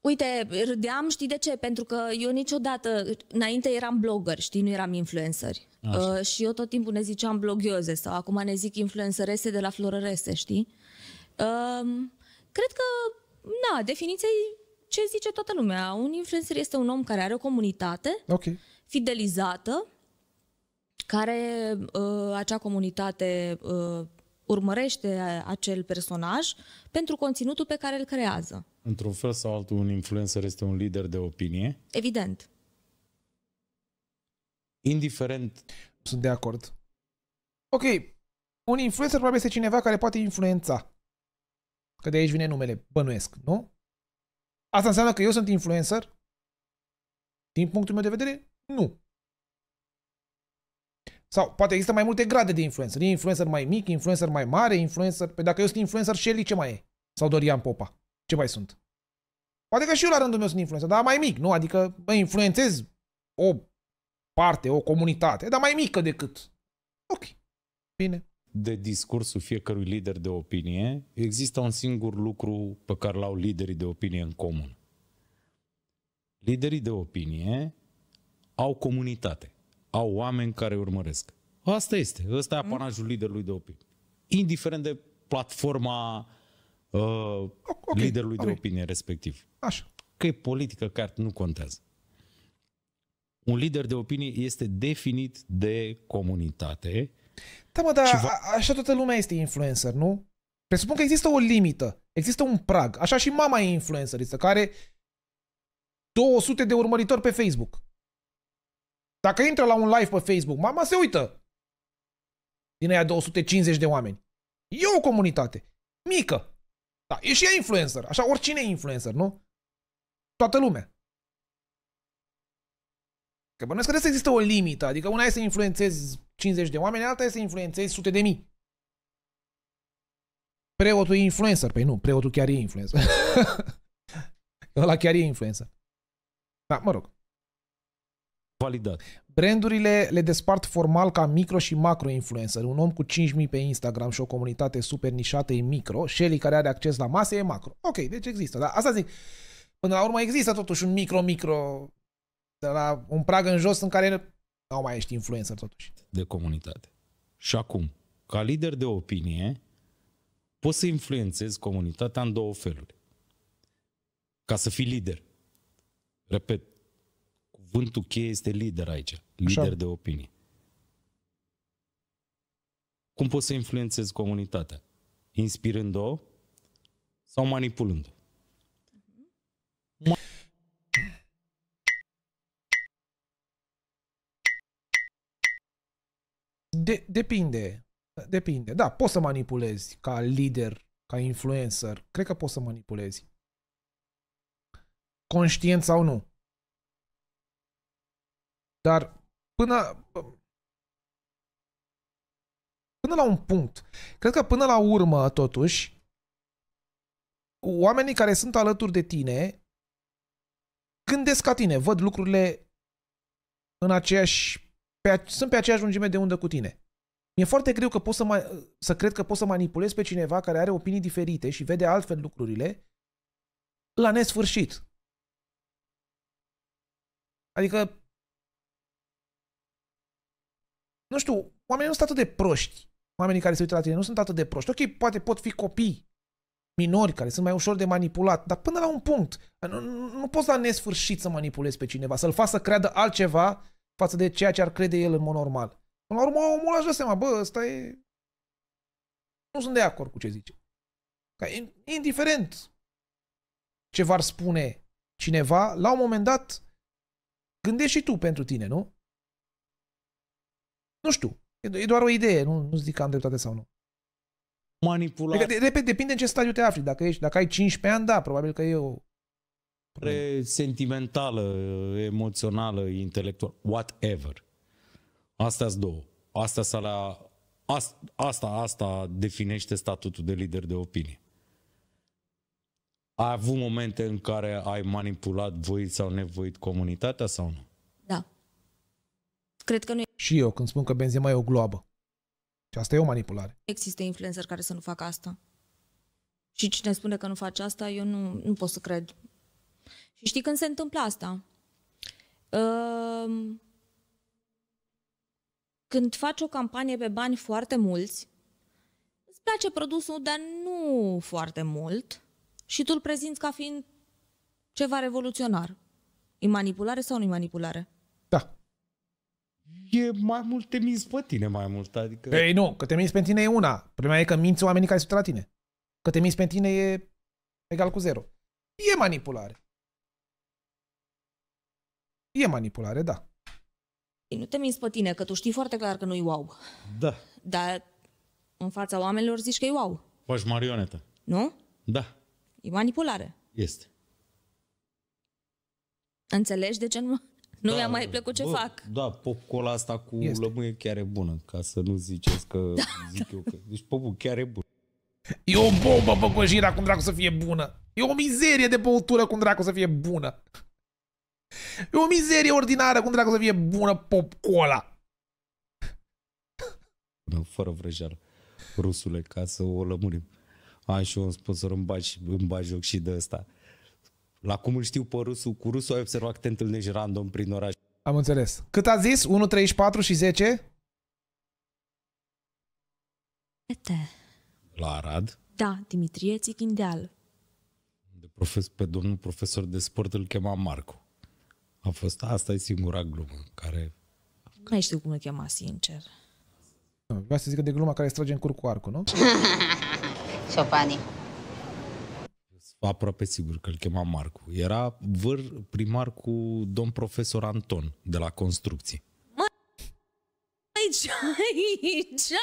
Uite, râdeam, știi de ce? Pentru că eu niciodată, înainte eram blogger, știi, nu eram influenceri. Uh, și eu tot timpul ne ziceam blogioze sau acum ne zic influencerese de la florărese, știi? Uh, cred că, na, definiția e ce zice toată lumea. Un influencer este un om care are o comunitate okay. fidelizată care uh, acea comunitate uh, urmărește uh, acel personaj pentru conținutul pe care îl creează. Într-un fel sau altul, un influencer este un lider de opinie? Evident. Indiferent. Sunt de acord. Ok. Un influencer probabil este cineva care poate influența. Că de aici vine numele, bănuiesc, nu? Asta înseamnă că eu sunt influencer? Din punctul meu de vedere, nu. Sau poate există mai multe grade de influencer. E influencer mai mic, influencer mai mare, influencer... Pe păi dacă eu sunt influencer, Shelly ce mai e? Sau Dorian Popa? Ce mai sunt? Poate că și eu la rândul meu sunt influencer, dar mai mic, nu? Adică mă, influențez o parte, o comunitate, dar mai mică decât. Ok. Bine. De discursul fiecărui lider de opinie, există un singur lucru pe care l-au liderii de opinie în comun. Liderii de opinie au comunitate au oameni care urmăresc. Asta este. Ăsta e mhm. apanajul mm. liderului de opinie. Indiferent de platforma uh, okay. liderului okay. de opinie respectiv. Așa. Că e politică, că nu contează. Un lider de opinie este definit de comunitate. Da, mă, dar va... așa toată lumea este influencer, nu? Presupun că există o limită, există un prag. Așa și mama e influenceristă, care 200 de urmăritori pe Facebook. Dacă intră la un live pe Facebook, mama se uită. Din aia 250 de oameni. E o comunitate. Mică. Da, e și ea influencer. Așa, oricine e influencer, nu? Toată lumea. Că bănuiesc că trebuie să există o limită. Adică una e să influențezi 50 de oameni, alta e să influențezi sute de mii. Preotul e influencer. Păi nu, preotul chiar e influencer. [LAUGHS] Ăla chiar e influencer. Da, mă rog validat. Brandurile le despart formal ca micro și macro influencer. Un om cu 5.000 pe Instagram și o comunitate super nișată e micro, Shelly care are acces la masă e macro. Ok, deci există, dar asta zic. Până la urmă există totuși un micro-micro de la un prag în jos în care nu mai ești influencer totuși. De comunitate. Și acum, ca lider de opinie, poți să influențezi comunitatea în două feluri. Ca să fii lider. Repet, cuvântul cheie este lider aici, lider Așa. de opinie. Cum poți să influențezi comunitatea? Inspirând-o sau manipulând-o? De, depinde. Depinde. Da, poți să manipulezi ca lider, ca influencer. Cred că poți să manipulezi. Conștient sau nu. Dar până... Până la un punct. Cred că până la urmă, totuși, oamenii care sunt alături de tine gândesc ca tine, văd lucrurile în aceeași... Pe, sunt pe aceeași lungime de undă cu tine. Mi-e foarte greu că pot să, să cred că pot să manipulez pe cineva care are opinii diferite și vede altfel lucrurile la nesfârșit. Adică nu știu, oamenii nu sunt atât de proști. Oamenii care se uită la tine nu sunt atât de proști. Ok, poate pot fi copii minori care sunt mai ușor de manipulat, dar până la un punct. Nu, nu poți la nesfârșit să manipulezi pe cineva, să-l faci să creadă altceva față de ceea ce ar crede el în mod normal. Până la urmă, omul aș seama, bă, ăsta e... Nu sunt de acord cu ce zice. Că, indiferent ce v-ar spune cineva, la un moment dat gândești și tu pentru tine, nu? Nu știu. E, e doar o idee. Nu, nu zic că am dreptate sau nu. Manipulat. Adică, repet, depinde în ce stadiu te afli. Dacă, ești, dacă ai 15 ani, da, probabil că e o... Sentimentală, emoțională, intelectuală, whatever. Astea sunt două. Astea s-a la... Asta, asta, asta definește statutul de lider de opinie. Ai avut momente în care ai manipulat voit sau nevoit comunitatea sau nu? Da. Cred că nu și eu când spun că Benzema e o globă. Și asta e o manipulare. Există influencer care să nu facă asta. Și cine spune că nu face asta, eu nu, nu pot să cred. Și știi când se întâmplă asta? Ehm, când faci o campanie pe bani foarte mulți, îți place produsul, dar nu foarte mult, și tu îl prezinți ca fiind ceva revoluționar. E manipulare sau nu e manipulare? e mai mult te minți pe tine mai mult. Adică... Ei nu, că te minți pe tine e una. Problema e că minți oamenii care sunt la tine. Că te minți pe tine e egal cu zero. E manipulare. E manipulare, da. ei Nu te minți pe tine, că tu știi foarte clar că nu-i wow. Da. Dar în fața oamenilor zici că e wow. Faci marionetă. Nu? Da. E manipulare. Este. Înțelegi de ce nu... Nu da, mi-a mai plăcut ce bă, fac. Da, popcola asta cu este. lămâie chiar e bună, ca să nu ziceți că da, zic da. eu că... Deci popul chiar e bun. E o bombă păpăjirea cum dracu să fie bună. E o mizerie de băutură cum dracu să fie bună. E o mizerie ordinară cum dracu să fie bună popcola. Nu, fără vrăjeală, rusule, ca să o lămurim. Am și eu un sponsor, îmi bagi, îmi bagi joc și de ăsta. La cum îl știu pe rusul, cu rusul ai observat că te întâlnești random prin oraș. Am înțeles. Cât a zis? 1, 34 și 10? Ete. La Arad? Da, Dimitrie Țichindeal. De profes, pe domnul profesor de sport îl chema Marco. A fost, asta e singura glumă care... Nu știu cum îl chema, sincer. Vreau să zic de gluma care strage în cur cu arcul, nu? Ciopanii. [LAUGHS] aproape sigur că îl chema Marcu. Era vâr primar cu domn profesor Anton de la construcții. Mă, aici, aici.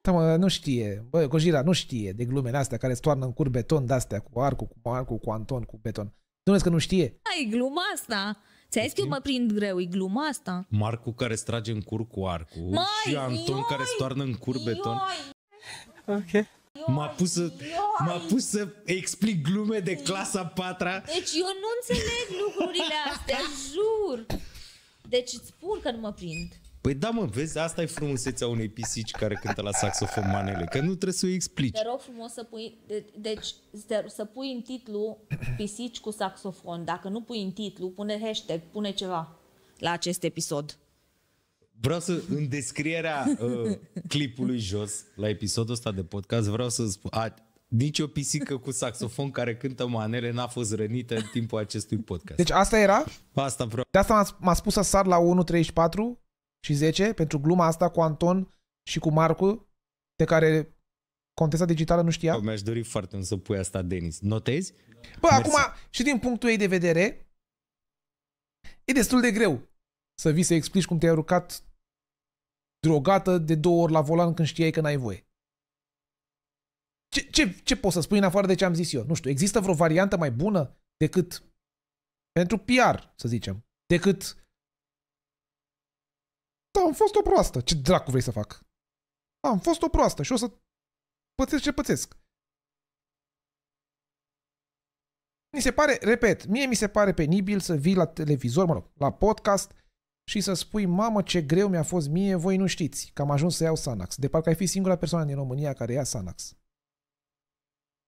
Da, mă, nu știe, bă, Gojira nu știe de glumele astea care stoarnă în cur beton de-astea, cu arcul, cu arcul, cu Anton, cu beton. Nu că nu știe. Ai gluma asta. Ți-ai zis că eu mă prind greu, e gluma asta. Marcu care strage în cur cu arcul Mai, și Anton ioi, care stoarnă în cur beton. Ok. M-a pus, să, m-a pus să explic glume de clasa patra. Deci eu nu înțeleg lucrurile astea, [LAUGHS] jur. Deci îți spun că nu mă prind. Păi da, mă, vezi, asta e frumusețea unei pisici care cântă la saxofon manele, că nu trebuie să o explici. Te rog frumos să pui, de, deci să pui în titlu pisici cu saxofon. Dacă nu pui în titlu, pune hashtag, pune ceva la acest episod. Vreau să, în descrierea uh, clipului jos, la episodul ăsta de podcast, vreau să spun, a, nici o pisică cu saxofon care cântă manele n-a fost rănită în timpul acestui podcast. Deci asta era? Asta vreau. De asta m-a, spus să sar la 1.34 și 10 pentru gluma asta cu Anton și cu Marcu, de care contesta digitală nu știa. mi-aș dori foarte mult să pui asta, Denis. Notezi? Bă, Mersi. acum, și din punctul ei de vedere, e destul de greu să vii să explici cum te-ai urcat drogată de două ori la volan când știai că n-ai voie. Ce, ce, ce poți să spui în afară de ce am zis eu? Nu știu, există vreo variantă mai bună decât pentru PR, să zicem, decât da, am fost o proastă. Ce dracu vrei să fac? Da, am fost o proastă și o să pățesc ce pățesc. Mi se pare, repet, mie mi se pare penibil să vii la televizor, mă rog, la podcast și să spui, mamă ce greu mi-a fost mie, voi nu știți că am ajuns să iau Sanax, de parcă ai fi singura persoană din România care ia Sanax.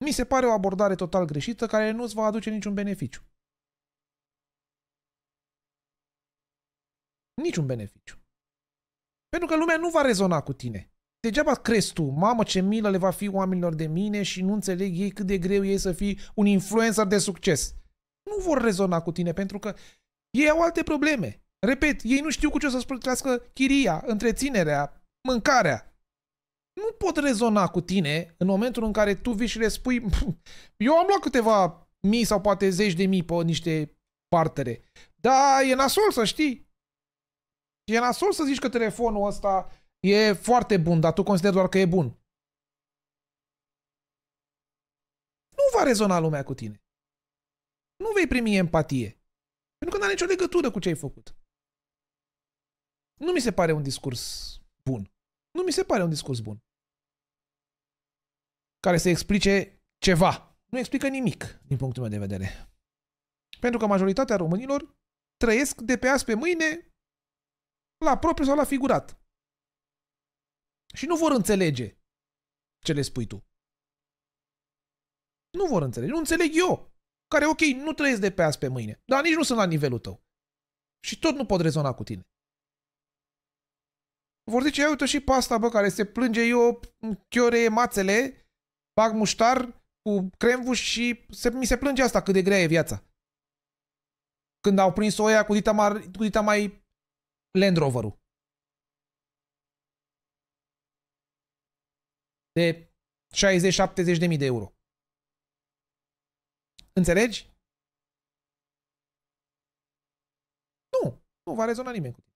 Mi se pare o abordare total greșită care nu îți va aduce niciun beneficiu. Niciun beneficiu. Pentru că lumea nu va rezona cu tine. Degeaba crezi tu, mamă ce milă le va fi oamenilor de mine și nu înțeleg ei cât de greu e să fii un influencer de succes. Nu vor rezona cu tine pentru că ei au alte probleme. Repet, ei nu știu cu ce o să-ți plătească chiria, întreținerea, mâncarea. Nu pot rezona cu tine în momentul în care tu vii și le spui eu am luat câteva mii sau poate zeci de mii pe niște partere. Da, e nasol să știi. E nasol să zici că telefonul ăsta e foarte bun, dar tu consideri doar că e bun. Nu va rezona lumea cu tine. Nu vei primi empatie. Pentru că nu are nicio legătură cu ce ai făcut. Nu mi se pare un discurs bun. Nu mi se pare un discurs bun. Care să explice ceva. Nu explică nimic, din punctul meu de vedere. Pentru că majoritatea românilor trăiesc de pe azi pe mâine la propriu sau la figurat. Și nu vor înțelege ce le spui tu. Nu vor înțelege. Nu înțeleg eu. Care, ok, nu trăiesc de pe azi pe mâine, dar nici nu sunt la nivelul tău. Și tot nu pot rezona cu tine vor zice, ia uite și pasta, bă, care se plânge, eu chiore mațele, bag muștar cu cremvuș și se, mi se plânge asta cât de grea e viața. Când au prins oia cu dita, mar, cu dita mai Land Rover-ul. De 60-70 de mii de euro. Înțelegi? Nu. Nu va rezona nimeni cu tine.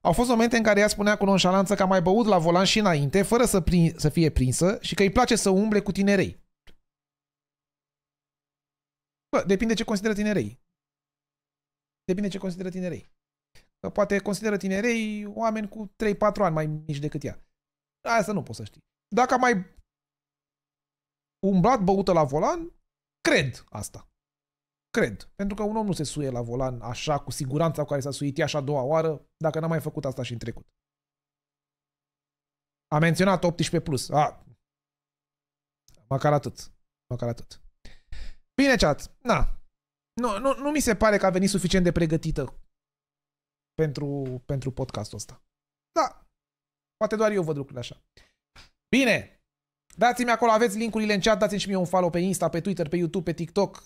Au fost momente în care ea spunea cu nonșalanță că a mai băut la volan și înainte, fără să, prin, să fie prinsă și că îi place să umble cu tinerei. Bă, depinde ce consideră tinerei. Depinde ce consideră tinerei. Că poate consideră tinerei oameni cu 3-4 ani mai mici decât ea. Asta nu poți să știi. Dacă a mai umblat băută la volan, cred asta cred. Pentru că un om nu se suie la volan așa, cu siguranța cu care s-a suit așa a doua oară, dacă n-a mai făcut asta și în trecut. A menționat 18+. Plus. A, măcar atât. Măcar atât. Bine, chat. Na. Nu, nu, nu mi se pare că a venit suficient de pregătită pentru, pentru podcastul ăsta. Da. Poate doar eu văd lucrurile așa. Bine. Dați-mi acolo, aveți linkurile în chat, dați-mi și mie un follow pe Insta, pe Twitter, pe YouTube, pe TikTok,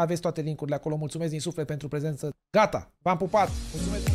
aveți toate linkurile acolo. Mulțumesc din suflet pentru prezență. Gata, v-am pupat. Mulțumesc.